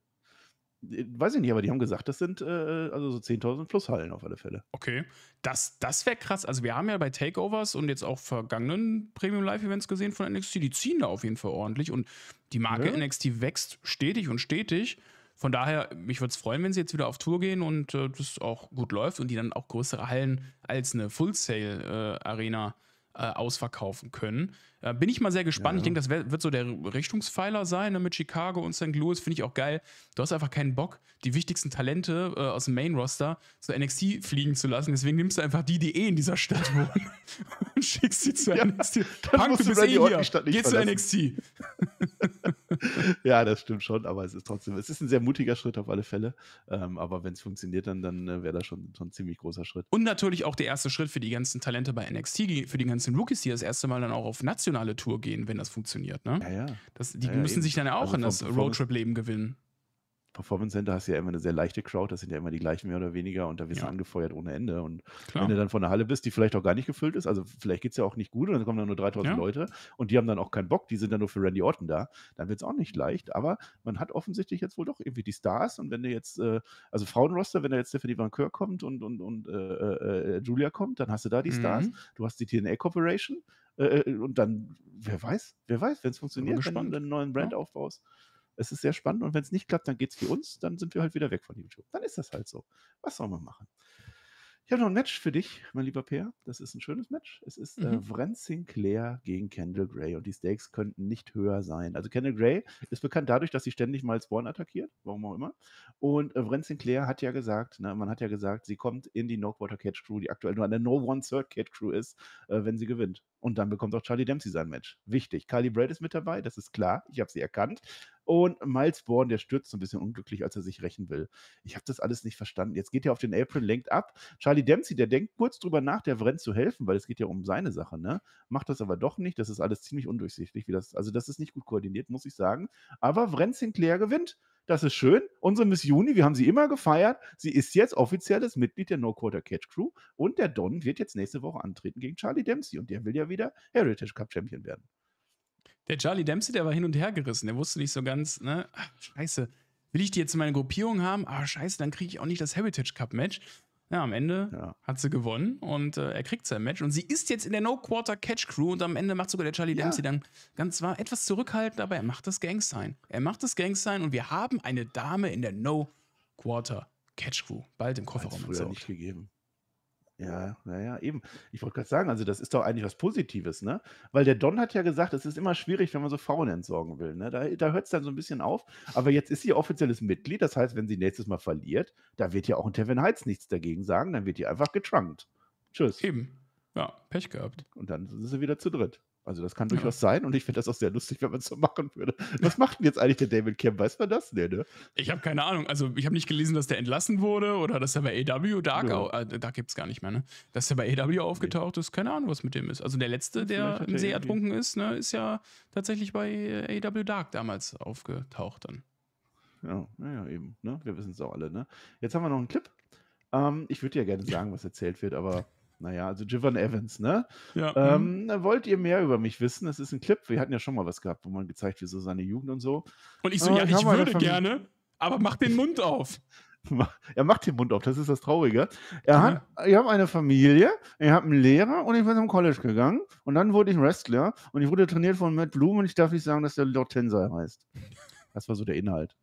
Äh, weiß ich nicht, aber die haben gesagt, das sind äh, also so 10.000 plus Hallen auf alle Fälle. Okay, das, das wäre krass. Also wir haben ja bei Takeovers und jetzt auch vergangenen Premium Live Events gesehen von NXT, die ziehen da auf jeden Fall ordentlich und die Marke ja. NXT wächst stetig und stetig. Von daher, mich würde es freuen, wenn sie jetzt wieder auf Tour gehen und äh, das auch gut läuft und die dann auch größere Hallen als eine Full Sale äh, Arena äh, ausverkaufen können. Äh, bin ich mal sehr gespannt. Ja. Ich denke, das wird so der Richtungspfeiler sein ne, mit Chicago und St. Louis. Finde ich auch geil. Du hast einfach keinen Bock, die wichtigsten Talente äh, aus dem Main-Roster zu NXT fliegen zu lassen. Deswegen nimmst du einfach die, die eh in dieser Stadt wohnen und schickst sie zu ja, NXT. Punk, du bist eh hier. Geh zu NXT. ja, das stimmt schon, aber es ist trotzdem, es ist ein sehr mutiger Schritt auf alle Fälle. Ähm, aber wenn es funktioniert, dann, dann äh, wäre das schon, schon ein ziemlich großer Schritt. Und natürlich auch der erste Schritt für die ganzen Talente bei NXT, für die ganzen Rookies, die das erste Mal dann auch auf national internationale Tour gehen, wenn das funktioniert. Ne? Ja, ja. Das, die ja, müssen eben. sich dann ja auch also in das Roadtrip-Leben gewinnen. Performance Center hast du ja immer eine sehr leichte Crowd, das sind ja immer die gleichen mehr oder weniger und da wirst du ja. angefeuert ohne Ende. Und Klar. wenn du dann von der Halle bist, die vielleicht auch gar nicht gefüllt ist, also vielleicht geht es ja auch nicht gut und dann kommen dann nur 3000 ja. Leute und die haben dann auch keinen Bock, die sind dann nur für Randy Orton da, dann wird es auch nicht leicht. Aber man hat offensichtlich jetzt wohl doch irgendwie die Stars und wenn du jetzt, äh, also Frauenroster, wenn da jetzt Stephanie Van Kerr kommt und, und, und äh, äh, äh, Julia kommt, dann hast du da die mhm. Stars, du hast die TNA Corporation äh, äh, und dann, wer weiß, wer weiß, wenn es funktioniert, wenn du einen neuen Brand ja. aufbaust. Es ist sehr spannend und wenn es nicht klappt, dann geht es für uns, dann sind wir halt wieder weg von YouTube. Dann ist das halt so. Was soll man machen? Ich habe noch ein Match für dich, mein lieber Peer. Das ist ein schönes Match. Es ist äh, mhm. äh, Vren Sinclair gegen Kendall Gray und die Stakes könnten nicht höher sein. Also Kendall Gray ist bekannt dadurch, dass sie ständig mal Spawn attackiert, warum auch immer. Und äh, Vren Sinclair hat ja gesagt, ne, man hat ja gesagt, sie kommt in die No Knockwater Catch Crew, die aktuell nur an der No One Third Catch Crew ist, äh, wenn sie gewinnt. Und dann bekommt auch Charlie Dempsey sein Match. Wichtig. Carly Braid ist mit dabei, das ist klar. Ich habe sie erkannt. Und Miles Born, der stürzt ein bisschen unglücklich, als er sich rächen will. Ich habe das alles nicht verstanden. Jetzt geht er auf den Apron, lenkt ab. Charlie Dempsey, der denkt kurz drüber nach, der Vrenz zu helfen, weil es geht ja um seine Sache, ne? Macht das aber doch nicht. Das ist alles ziemlich undurchsichtig. Wie das, also, das ist nicht gut koordiniert, muss ich sagen. Aber Vrenz Sinclair gewinnt. Das ist schön. Unsere Miss Juni, wir haben sie immer gefeiert. Sie ist jetzt offizielles Mitglied der No Quarter Catch Crew und der Don wird jetzt nächste Woche antreten gegen Charlie Dempsey und der will ja wieder Heritage Cup Champion werden. Der Charlie Dempsey, der war hin und her gerissen. Der wusste nicht so ganz, ne? Ach, scheiße. Will ich die jetzt in meine Gruppierung haben? Ah, scheiße, dann kriege ich auch nicht das Heritage Cup Match. Ja, am Ende ja. hat sie gewonnen und äh, er kriegt sein Match. Und sie ist jetzt in der No-Quarter-Catch-Crew und am Ende macht sogar der Charlie ja. Dempsey dann ganz war etwas zurückhaltend, aber er macht das gang Er macht das gang und wir haben eine Dame in der No-Quarter-Catch-Crew. Bald im Kofferraum. Das Hat es früher nicht gegeben. Ja, naja, eben. Ich wollte gerade sagen, also das ist doch eigentlich was Positives, ne? Weil der Don hat ja gesagt, es ist immer schwierig, wenn man so Frauen entsorgen will. Ne? Da, da hört es dann so ein bisschen auf. Aber jetzt ist sie offizielles Mitglied, das heißt, wenn sie nächstes Mal verliert, da wird ja auch ein Tevin Heitz nichts dagegen sagen, dann wird die einfach getrunkt. Tschüss. Eben. Ja, Pech gehabt. Und dann sind sie wieder zu dritt. Also das kann durchaus ja. sein und ich finde das auch sehr lustig, wenn man es so machen würde. Was macht denn jetzt eigentlich der David Camp? Weiß man das? Nee, ne? Ich habe keine Ahnung. Also ich habe nicht gelesen, dass der entlassen wurde oder dass er bei AW Dark, ja. äh, da gibt es gar nicht mehr, ne? Dass er bei AW aufgetaucht nee. ist. Keine Ahnung, was mit dem ist. Also der letzte, der im See ertrunken ist, ne, ist ja tatsächlich bei äh, AW Dark damals aufgetaucht dann. Ja, naja, eben. Ne? Wir wissen es auch alle, ne? Jetzt haben wir noch einen Clip. Ähm, ich würde ja gerne sagen, was erzählt wird, aber naja, also Jivan Evans, ne? Ja. Mhm. Ähm, wollt ihr mehr über mich wissen? Das ist ein Clip. Wir hatten ja schon mal was gehabt, wo man gezeigt, wie so seine Jugend und so. Und ich so, ja, äh, ich würde gerne, aber mach den Mund auf. Er macht den Mund auf, das ist das Traurige. Er hat, ich habe eine Familie, ich habe einen Lehrer und ich bin zum College gegangen. Und dann wurde ich Wrestler und ich wurde trainiert von Matt Bloom und ich darf nicht sagen, dass der Lord Tensei heißt. Das war so der Inhalt.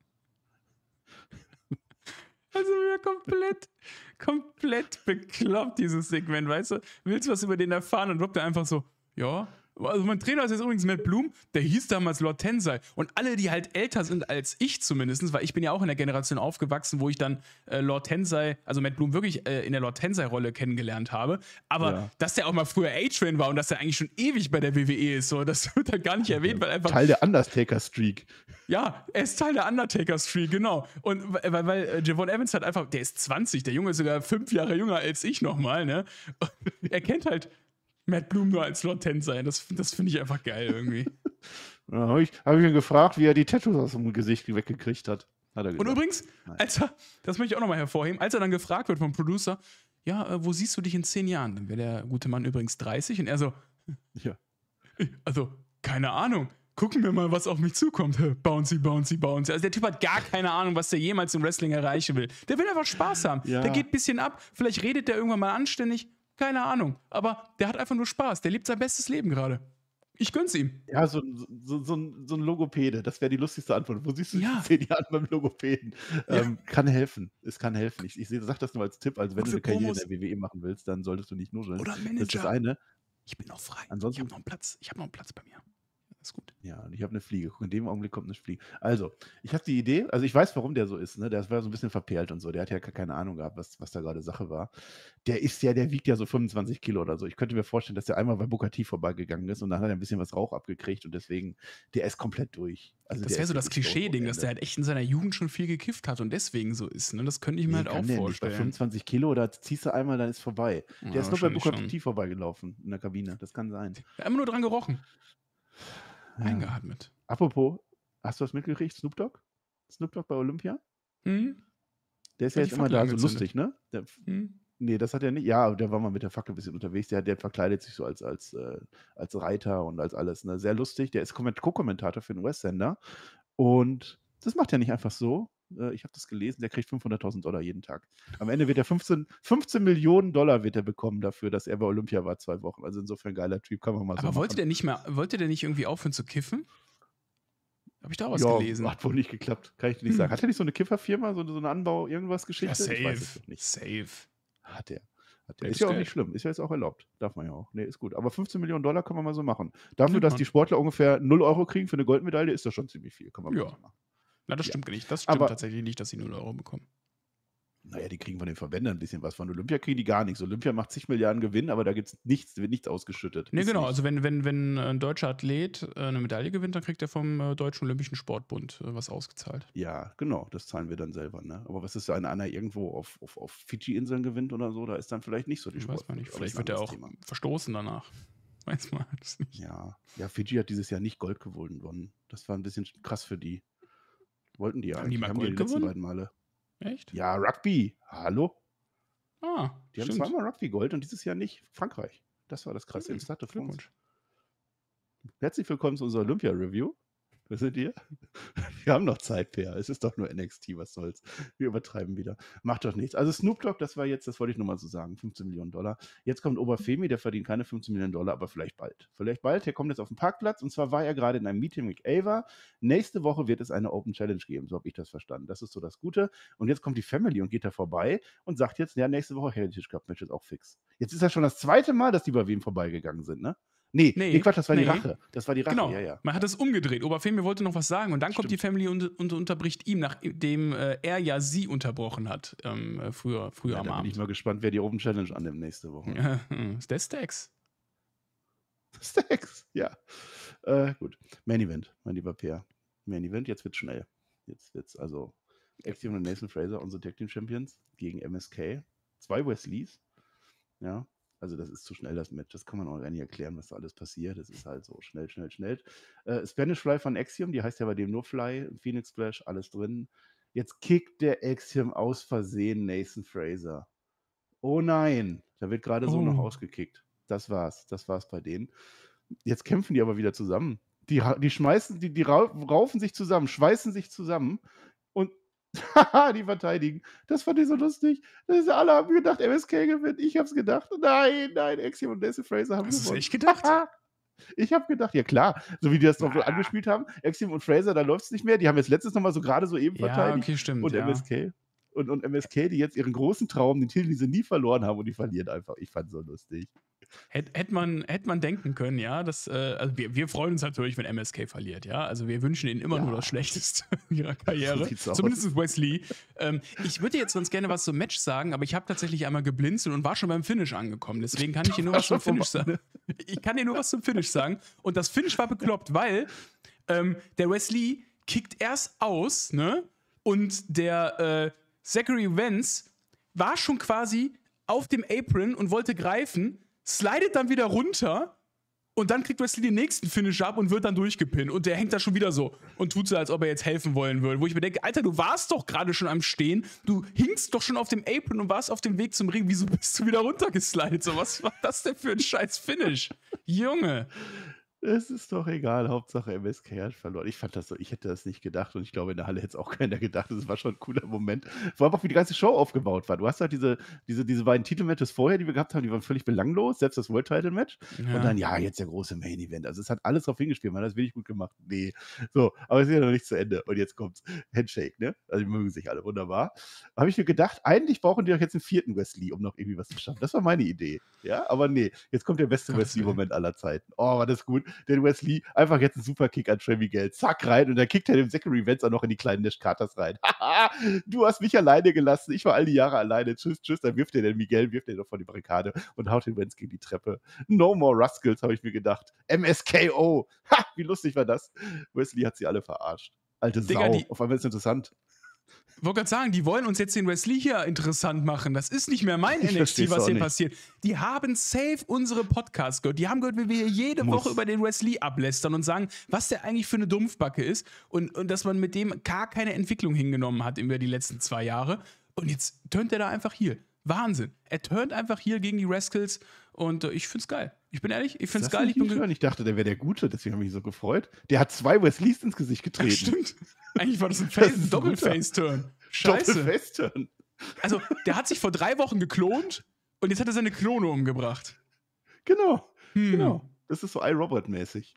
Also wir komplett, komplett bekloppt, dieses Segment, weißt du? Willst du was über den erfahren und Rob er einfach so, ja, also mein Trainer ist jetzt übrigens Matt Bloom, der hieß damals Lord Tensei. Und alle, die halt älter sind als ich zumindest, weil ich bin ja auch in der Generation aufgewachsen, wo ich dann äh, Lord Tensei, also Matt Bloom wirklich äh, in der Lord Tensei-Rolle kennengelernt habe. Aber ja. dass der auch mal früher A-Train war und dass er eigentlich schon ewig bei der WWE ist, so, das wird da gar nicht erwähnt, weil einfach. Teil der Undertaker-Streak. Ja, er ist Teil der Undertaker-Streak, genau. Und weil, weil äh, Javon Evans hat einfach, der ist 20, der Junge ist sogar fünf Jahre jünger als ich nochmal, ne? Und er kennt halt Matt Bloom nur als Lord Ten sein. Das, das finde ich einfach geil irgendwie. Dann habe ich, hab ich ihn gefragt, wie er die Tattoos aus dem Gesicht weggekriegt hat. hat und übrigens, als er, das möchte ich auch nochmal hervorheben, als er dann gefragt wird vom Producer, ja, äh, wo siehst du dich in zehn Jahren? Dann wäre der gute Mann übrigens 30 und er so, ja. Also, keine Ahnung. Gucken wir mal, was auf mich zukommt. Bouncy, bouncy, bouncy. Also der Typ hat gar keine Ahnung, was der jemals im Wrestling erreichen will. Der will einfach Spaß haben. Ja. Der geht ein bisschen ab. Vielleicht redet der irgendwann mal anständig. Keine Ahnung. Aber der hat einfach nur Spaß. Der lebt sein bestes Leben gerade. Ich gönn's ihm. Ja, so, so, so, ein, so ein Logopäde, das wäre die lustigste Antwort. Wo siehst du ja. dich in zehn Jahren beim Logopäden? Ja. Ähm, kann helfen. Es kann helfen. Ich, ich sage das nur als Tipp. Also, wenn du eine Karriere Promos. in der WWE machen willst, dann solltest du nicht nuscheln. Oder Manager. Das ist das eine. Ich bin noch frei. Ansonsten, ich habe noch einen noch einen Platz bei mir. Ist gut. Ja, und ich habe eine Fliege. Guck, in dem Augenblick kommt eine Fliege. Also, ich habe die Idee, also ich weiß, warum der so ist, ne? Der war so ein bisschen verperlt und so. Der hat ja keine Ahnung gehabt, was, was da gerade Sache war. Der ist ja, der wiegt ja so 25 Kilo oder so. Ich könnte mir vorstellen, dass der einmal bei Bukati vorbeigegangen ist und dann hat er ein bisschen was Rauch abgekriegt und deswegen, der ist komplett durch. Also das wäre so das Klischee-Ding, dass der halt echt in seiner Jugend schon viel gekifft hat und deswegen so ist. Ne? Das könnte ich mir nee, halt auch vorstellen. Nicht. Bei 25 Kilo, da ziehst du einmal, dann ist vorbei. Der ja, ist nur bei Bukati vorbeigelaufen in der Kabine. Das kann sein. Der hat immer nur dran gerochen. Ja. Eingeatmet. Apropos, hast du was mitgekriegt? Snoop Dogg? Snoop Dogg bei Olympia? Hm? Der ist ja, jetzt immer da so lustig, ne? Der, hm? Nee, das hat er nicht. Ja, der war mal mit der Fackel ein bisschen unterwegs. Der, der verkleidet sich so als, als, äh, als Reiter und als alles. Ne? Sehr lustig. Der ist Co-Kommentator für den US-Sender. Und das macht er nicht einfach so, äh, ich habe das gelesen, der kriegt 500.000 Dollar jeden Tag. Am Ende wird er 15, 15 Millionen Dollar wird er bekommen dafür, dass er bei Olympia war zwei Wochen. Also insofern geiler Typ, kann man mal Aber so wollte machen. der nicht mehr, wollte der nicht irgendwie aufhören zu kiffen? Habe ich da was ja, gelesen? Hat wohl nicht geklappt, kann ich nicht hm. sagen. Hat er nicht so eine Kifferfirma, so, so eine Anbau-Irgendwas-Geschichte? Ja, safe. Safe. Hat er. Hat der. Ist ja auch nicht schlimm, ist ja jetzt auch erlaubt. Darf man ja auch. Nee, ist gut. Aber 15 Millionen Dollar kann man mal so machen. Dafür, dass die Sportler ungefähr 0 Euro kriegen für eine Goldmedaille, ist das schon ziemlich viel. Kann man ja. machen. Na, das ja. stimmt nicht. Das stimmt aber, tatsächlich nicht, dass sie 0 Euro bekommen. Naja, die kriegen von den Verwendern ein bisschen was. Von Olympia kriegen die gar nichts. Olympia macht zig Milliarden Gewinn, aber da gibt nichts, wird nichts ausgeschüttet. Nee, genau. Nicht. Also wenn, wenn, wenn ein deutscher Athlet äh, eine Medaille gewinnt, dann kriegt er vom äh, Deutschen Olympischen Sportbund äh, was ausgezahlt. Ja, genau. Das zahlen wir dann selber. Ne? Aber was ist, wenn einer irgendwo auf, auf, auf Fidschi-Inseln gewinnt oder so? Da ist dann vielleicht nicht so die Sport. Weiß man nicht. Vielleicht wird er auch Thema. verstoßen danach. Weiß man nicht. Ja. ja, Fidschi hat dieses Jahr nicht Gold gewonnen. Das war ein bisschen krass für die. Wollten die haben eigentlich. Die mal haben Gold die letzten gewonnen? beiden Male. Echt? Ja, Rugby. Hallo? Ah, die stimmt. haben zweimal Rugby Gold und dieses Jahr nicht Frankreich. Das war das krasse. Hm, Stade Glückwunsch. Herzlich willkommen zu unserer Olympia-Review. Wisst ihr? Wir haben noch Zeit, Peer. Es ist doch nur NXT, was soll's. Wir übertreiben wieder. Macht doch nichts. Also Snoop Dogg, das war jetzt, das wollte ich nur mal so sagen, 15 Millionen Dollar. Jetzt kommt Oberfemi, der verdient keine 15 Millionen Dollar, aber vielleicht bald. Vielleicht bald. Er kommt jetzt auf den Parkplatz und zwar war er gerade in einem Meeting mit Ava. Nächste Woche wird es eine Open Challenge geben, so habe ich das verstanden. Das ist so das Gute. Und jetzt kommt die Family und geht da vorbei und sagt jetzt, ja, nächste Woche Heritage Cup Match ist auch fix. Jetzt ist ja schon das zweite Mal, dass die bei wem vorbeigegangen sind, ne? Nee, nee, nee Quatsch, das war nee. die Rache. Das war die Rache, genau. ja, ja. Man hat es umgedreht. Oberfemi wollte noch was sagen und dann Stimmt. kommt die Family und, und unterbricht ihm, nachdem äh, er ja sie unterbrochen hat ähm, äh, früher, früher ja, am Abend. Bin ich mal gespannt, wer die Open Challenge annimmt nächste Woche. Hm, ist der Stacks. Stacks, ja. Äh, gut. Main Event, mein lieber Peer. Main Event, jetzt wird's schnell. Jetzt wird's also Action und Nathan Fraser, unsere Tag Team Champions, gegen MSK. Zwei Wesleys. Ja. Also das ist zu schnell, das Match. Das kann man auch gar nicht erklären, was da alles passiert. Das ist halt so schnell, schnell, schnell. Äh, Spanish Fly von Axiom, die heißt ja bei dem nur Fly, Phoenix Splash, alles drin. Jetzt kickt der Axiom aus Versehen Nathan Fraser. Oh nein, da wird gerade oh. so noch oh. ausgekickt. Das war's, das war's bei denen. Jetzt kämpfen die aber wieder zusammen. Die, die schmeißen, die, die raufen sich zusammen, schweißen sich zusammen. die verteidigen. Das fand ich so lustig. Ist, alle haben gedacht, MSK gewinnt. Ich hab's gedacht. Nein, nein, Axiom und Nancy Fraser haben Hast gewonnen. Hast du echt gedacht? Ich hab gedacht, ja klar, so wie die das noch ah. angespielt haben, Axiom und Fraser, da läuft's nicht mehr. Die haben jetzt letztes nochmal so gerade so eben verteidigt. Ja, okay, stimmt. Und ja. MSK. Und, und MSK, die jetzt ihren großen Traum, den Titel, den sie nie verloren haben und die verlieren einfach. Ich fand's so lustig. Hätte hätt man, hätt man denken können, ja. Dass, äh, also wir, wir freuen uns halt natürlich, wenn MSK verliert, ja. Also wir wünschen ihnen immer ja. nur das Schlechteste ihrer Karriere. So Zumindest Wesley. Ähm, ich würde jetzt sonst gerne was zum Match sagen, aber ich habe tatsächlich einmal geblinzelt und war schon beim Finish angekommen. Deswegen kann ich dir nur was zum Finish sagen. Ich kann dir nur was zum Finish sagen. Und das Finish war bekloppt, weil ähm, der Wesley kickt erst aus, ne? Und der äh, Zachary Vance war schon quasi auf dem Apron und wollte greifen slidet dann wieder runter und dann kriegt Wesley den nächsten Finish ab und wird dann durchgepinnt. Und der hängt da schon wieder so und tut so, als ob er jetzt helfen wollen würde. Wo ich mir denke, Alter, du warst doch gerade schon am Stehen. Du hingst doch schon auf dem Apron und warst auf dem Weg zum Ring. Wieso bist du wieder runtergeslidet? So, was war das denn für ein scheiß Finish? Junge. Es ist doch egal, Hauptsache MSK hat verloren. Ich fand das so, ich hätte das nicht gedacht und ich glaube, in der Halle hätte es auch keiner gedacht. Das war schon ein cooler Moment. Vor allem auch, wie die ganze Show aufgebaut war. Du hast halt diese, diese, diese beiden Titelmatches vorher, die wir gehabt haben, die waren völlig belanglos, selbst das World Title Match. Ja. Und dann, ja, jetzt der große Main Event. Also es hat alles drauf hingespielt. Man hat das wirklich gut gemacht. Nee. So, aber es ist ja noch nicht zu Ende. Und jetzt kommt's. Handshake, ne? Also die mögen sich alle wunderbar. Habe ich mir gedacht, eigentlich brauchen die doch jetzt einen vierten Wesley, um noch irgendwie was zu schaffen. Das war meine Idee. Ja, aber nee. Jetzt kommt der beste Wesley-Moment aller Zeiten. Oh, war das gut denn Wesley einfach jetzt einen Superkick an Trey Miguel. Zack, rein. Und dann kickt er dem Zachary Vance auch noch in die kleinen Nash Carters rein. du hast mich alleine gelassen. Ich war all die Jahre alleine. Tschüss, tschüss. Dann wirft er den Miguel, wirft er noch vor die Barrikade und haut den Vance gegen die Treppe. No more Rascals, habe ich mir gedacht. MSKO. Ha, wie lustig war das? Wesley hat sie alle verarscht. Alte Digga, Sau. Die, Auf einmal ist es interessant wollte gerade sagen, die wollen uns jetzt den Wesley hier interessant machen. Das ist nicht mehr mein ich NXT, was hier nicht. passiert. Die haben safe unsere Podcasts gehört. Die haben gehört, wie wir hier jede Muss. Woche über den Wesley ablästern und sagen, was der eigentlich für eine Dumpfbacke ist und, und dass man mit dem gar keine Entwicklung hingenommen hat über die letzten zwei Jahre. Und jetzt tönt er da einfach hier. Wahnsinn. Er tönt einfach hier gegen die Rascals und äh, ich es geil. Ich bin ehrlich, ich finde es geil. Ich, bin ich dachte, der wäre der Gute, deswegen habe ich mich so gefreut. Der hat zwei Wesleys ins Gesicht getreten. Ach, stimmt. Eigentlich war das ein, Face, ein Doppel-Face-Turn. Scheiße. face turn Also, der hat sich vor drei Wochen geklont und jetzt hat er seine Klone umgebracht. Genau. Hm. Genau. Das ist so iRobot-mäßig.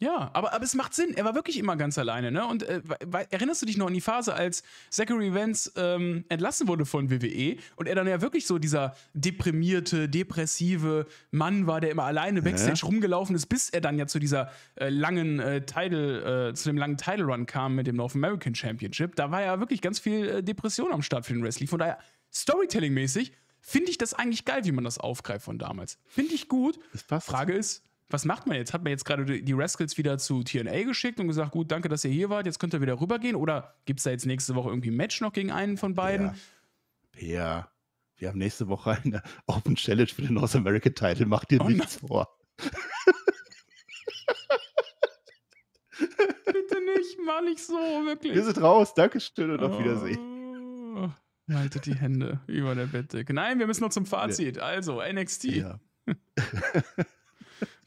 Ja, aber, aber es macht Sinn. Er war wirklich immer ganz alleine, ne? Und äh, erinnerst du dich noch an die Phase, als Zachary Vance ähm, entlassen wurde von WWE und er dann ja wirklich so dieser deprimierte, depressive Mann war, der immer alleine Backstage ja. rumgelaufen ist, bis er dann ja zu dieser äh, langen äh, Title, äh, zu dem langen Title Run kam mit dem North American Championship. Da war ja wirklich ganz viel äh, Depression am Start für den Wrestling. Von daher, Storytelling-mäßig finde ich das eigentlich geil, wie man das aufgreift von damals. Finde ich gut. Das passt. Frage ist, was macht man jetzt? Hat man jetzt gerade die Rascals wieder zu TNA geschickt und gesagt, gut, danke, dass ihr hier wart, jetzt könnt ihr wieder rübergehen? Oder gibt es da jetzt nächste Woche irgendwie ein Match noch gegen einen von beiden? Ja. ja. Wir haben nächste Woche eine Open Challenge für den North American Title. Macht dir oh nichts vor. Bitte nicht, mach nicht so, wirklich. Wir sind raus. Dankeschön und oh. auf Wiedersehen. Oh, haltet die Hände über der Bettdecke. Nein, wir müssen noch zum Fazit. Also, NXT. Ja.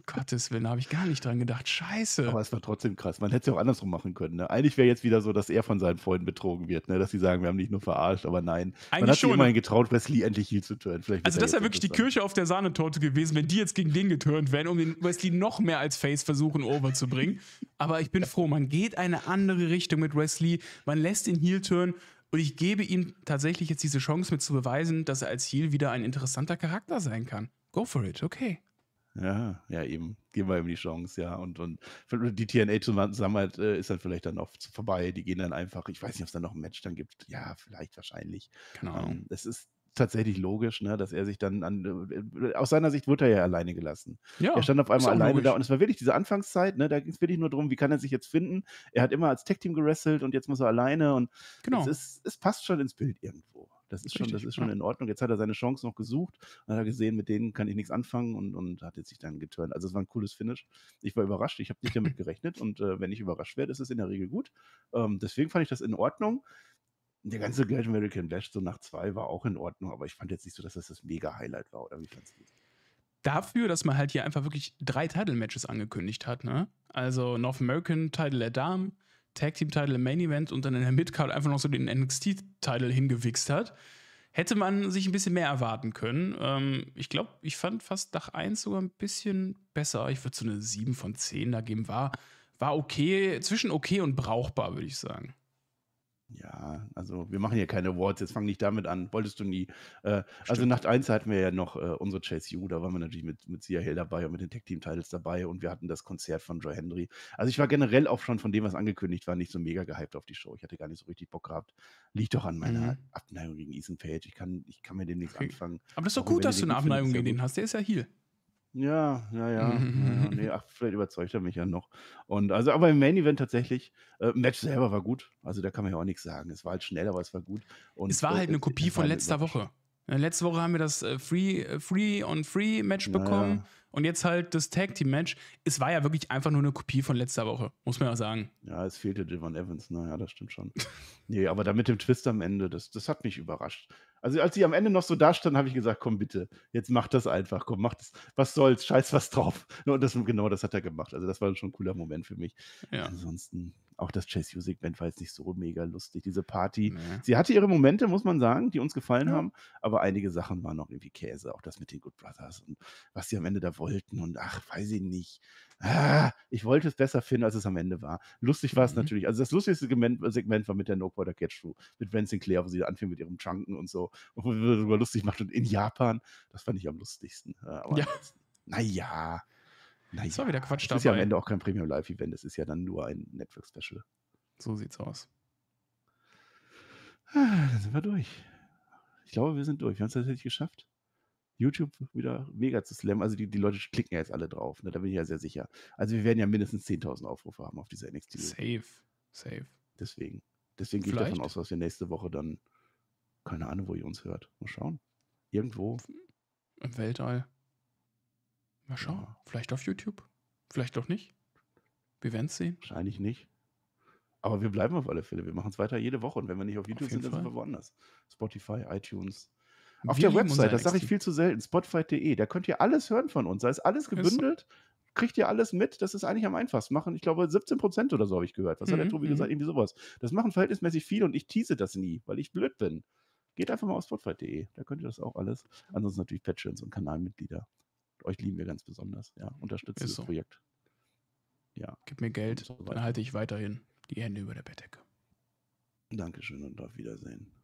Gottes Willen, habe ich gar nicht dran gedacht. Scheiße. Aber es war trotzdem krass. Man hätte es ja auch andersrum machen können. Ne? Eigentlich wäre jetzt wieder so, dass er von seinen Freunden betrogen wird, ne? dass sie sagen, wir haben dich nur verarscht, aber nein. Eigentlich Man hat schon. sich immerhin getraut, Wesley endlich hier zu turnen. Vielleicht also das wäre wirklich die Kirche auf der Sahnetorte gewesen, wenn die jetzt gegen den geturnt wären, um den Wesley noch mehr als Face versuchen, overzubringen. aber ich bin froh, man geht eine andere Richtung mit Wesley. Man lässt ihn heel turnen. Und ich gebe ihm tatsächlich jetzt diese Chance mit zu beweisen, dass er als Heel wieder ein interessanter Charakter sein kann. Go for it, okay. Ja, ja, eben. Geben wir ihm die Chance, ja. Und, und die TNA-Zusammenarbeit halt, äh, ist dann vielleicht dann oft vorbei. Die gehen dann einfach, ich weiß nicht, ob es dann noch ein Match dann gibt. Ja, vielleicht, wahrscheinlich. Genau. Ähm, es ist tatsächlich logisch, ne, dass er sich dann an, äh, aus seiner Sicht wurde er ja alleine gelassen. Ja, er stand auf einmal alleine logisch. da und es war wirklich diese Anfangszeit, ne, da ging es wirklich nur darum, wie kann er sich jetzt finden. Er hat immer als Tech-Team gerasselt und jetzt muss er alleine und genau. es, ist, es passt schon ins Bild irgendwo. Das ist, Richtig, schon, das ist schon ja. in Ordnung. Jetzt hat er seine Chance noch gesucht und hat er gesehen, mit denen kann ich nichts anfangen und, und hat jetzt sich dann geturnt. Also es war ein cooles Finish. Ich war überrascht, ich habe nicht damit gerechnet und äh, wenn ich überrascht werde, ist es in der Regel gut. Ähm, deswegen fand ich das in Ordnung. Der ganze Great American Bash so nach zwei war auch in Ordnung, aber ich fand jetzt nicht so, dass das das mega Highlight war, oder wie fandst du das? dafür, dass man halt hier einfach wirklich drei Title-Matches angekündigt hat. Ne? Also North American Title at Darm, Tag Team Title im Main Event und dann in der Midcard einfach noch so den NXT Title hingewichst hat. Hätte man sich ein bisschen mehr erwarten können. Ähm, ich glaube, ich fand fast Dach 1 sogar ein bisschen besser. Ich würde so eine 7 von 10 da geben. War, war okay, zwischen okay und brauchbar, würde ich sagen. Ja, also wir machen hier keine Awards, jetzt fang nicht damit an. Wolltest du nie. Äh, also Nacht 1 hatten wir ja noch äh, unsere Chase U, da waren wir natürlich mit, mit Sia Hill dabei und mit den Tech-Team-Titles dabei und wir hatten das Konzert von Joe Henry. Also ich war generell auch schon von dem, was angekündigt war, nicht so mega gehypt auf die Show. Ich hatte gar nicht so richtig Bock gehabt. Liegt doch an meiner mhm. Abneigung gegen Ethan Page. Ich kann, ich kann mir dem nichts anfangen. Aber das ist doch gut, dass du eine Abneigung gegen den hast. Der ist ja hier. Ja, ja, ja. ja nee, ach, vielleicht überzeugt er mich ja noch. Und also, aber im Main Event tatsächlich, äh, Match selber war gut. Also da kann man ja auch nichts sagen. Es war halt schnell, aber es war gut. Und, es war halt äh, eine Kopie von halt letzter Woche. Letzte Woche haben wir das äh, Free, äh, Free on Free Match bekommen naja. und jetzt halt das Tag Team Match. Es war ja wirklich einfach nur eine Kopie von letzter Woche, muss man ja sagen. Ja, es fehlte Devon Evans, naja, das stimmt schon. nee, aber da mit dem Twist am Ende, das, das hat mich überrascht. Also als sie am Ende noch so da dastanden, habe ich gesagt, komm bitte, jetzt mach das einfach, komm, mach das, was soll's, scheiß was drauf. Und das, genau das hat er gemacht. Also das war schon ein cooler Moment für mich. Ja. Ansonsten auch das Chase Music Band war jetzt nicht so mega lustig, diese Party. Nee. Sie hatte ihre Momente, muss man sagen, die uns gefallen ja. haben, aber einige Sachen waren noch irgendwie Käse, auch das mit den Good Brothers und was sie am Ende da wollten und ach, weiß ich nicht ah, ich wollte es besser finden, als es am Ende war. Lustig war es mhm. natürlich. Also das lustigste Segment, war mit der No Quarter Catch Through, mit Van Sinclair, wo sie anfing mit ihrem Trunken und so, wo sie darüber lustig macht. Und in Japan, das fand ich am lustigsten. Äh, aber ja. naja. Naja, das war wieder Quatsch das dabei. ist ja am Ende auch kein Premium Live Event, das ist ja dann nur ein Netflix Special. So sieht's aus. Ah, dann sind wir durch. Ich glaube, wir sind durch. Wir haben es tatsächlich geschafft. YouTube wieder mega zu slammen. Also die, die Leute klicken ja jetzt alle drauf, ne? da bin ich ja sehr sicher. Also wir werden ja mindestens 10.000 Aufrufe haben auf dieser NXT. Safe, safe. Deswegen, deswegen gehe ich davon aus, dass wir nächste Woche dann, keine Ahnung, wo ihr uns hört. Mal schauen. Irgendwo. Im Weltall. Mal schauen. Ja. Vielleicht auf YouTube. Vielleicht auch nicht. Wir werden es sehen. Wahrscheinlich nicht. Aber wir bleiben auf alle Fälle. Wir machen es weiter jede Woche. Und wenn wir nicht auf YouTube auf sind, Fall. dann sind wir woanders. Spotify, iTunes, auf Wir der Website, das sage ich viel zu selten, spotfight.de, da könnt ihr alles hören von uns. Da ist alles gebündelt, kriegt ihr alles mit. Das ist eigentlich am einfachsten machen. Ich glaube, 17 Prozent oder so habe ich gehört. Was mhm, hat der mhm, Tobi mhm. gesagt? Irgendwie sowas. Das machen verhältnismäßig viele und ich tease das nie, weil ich blöd bin. Geht einfach mal auf spotfight.de, da könnt ihr das auch alles. Ansonsten natürlich Patreons und Kanalmitglieder. Euch lieben wir ganz besonders. Ja, unterstützt das so. Projekt. Ja. Gib mir Geld, so dann halte ich weiterhin die Hände über der Bettdecke. Dankeschön und auf Wiedersehen.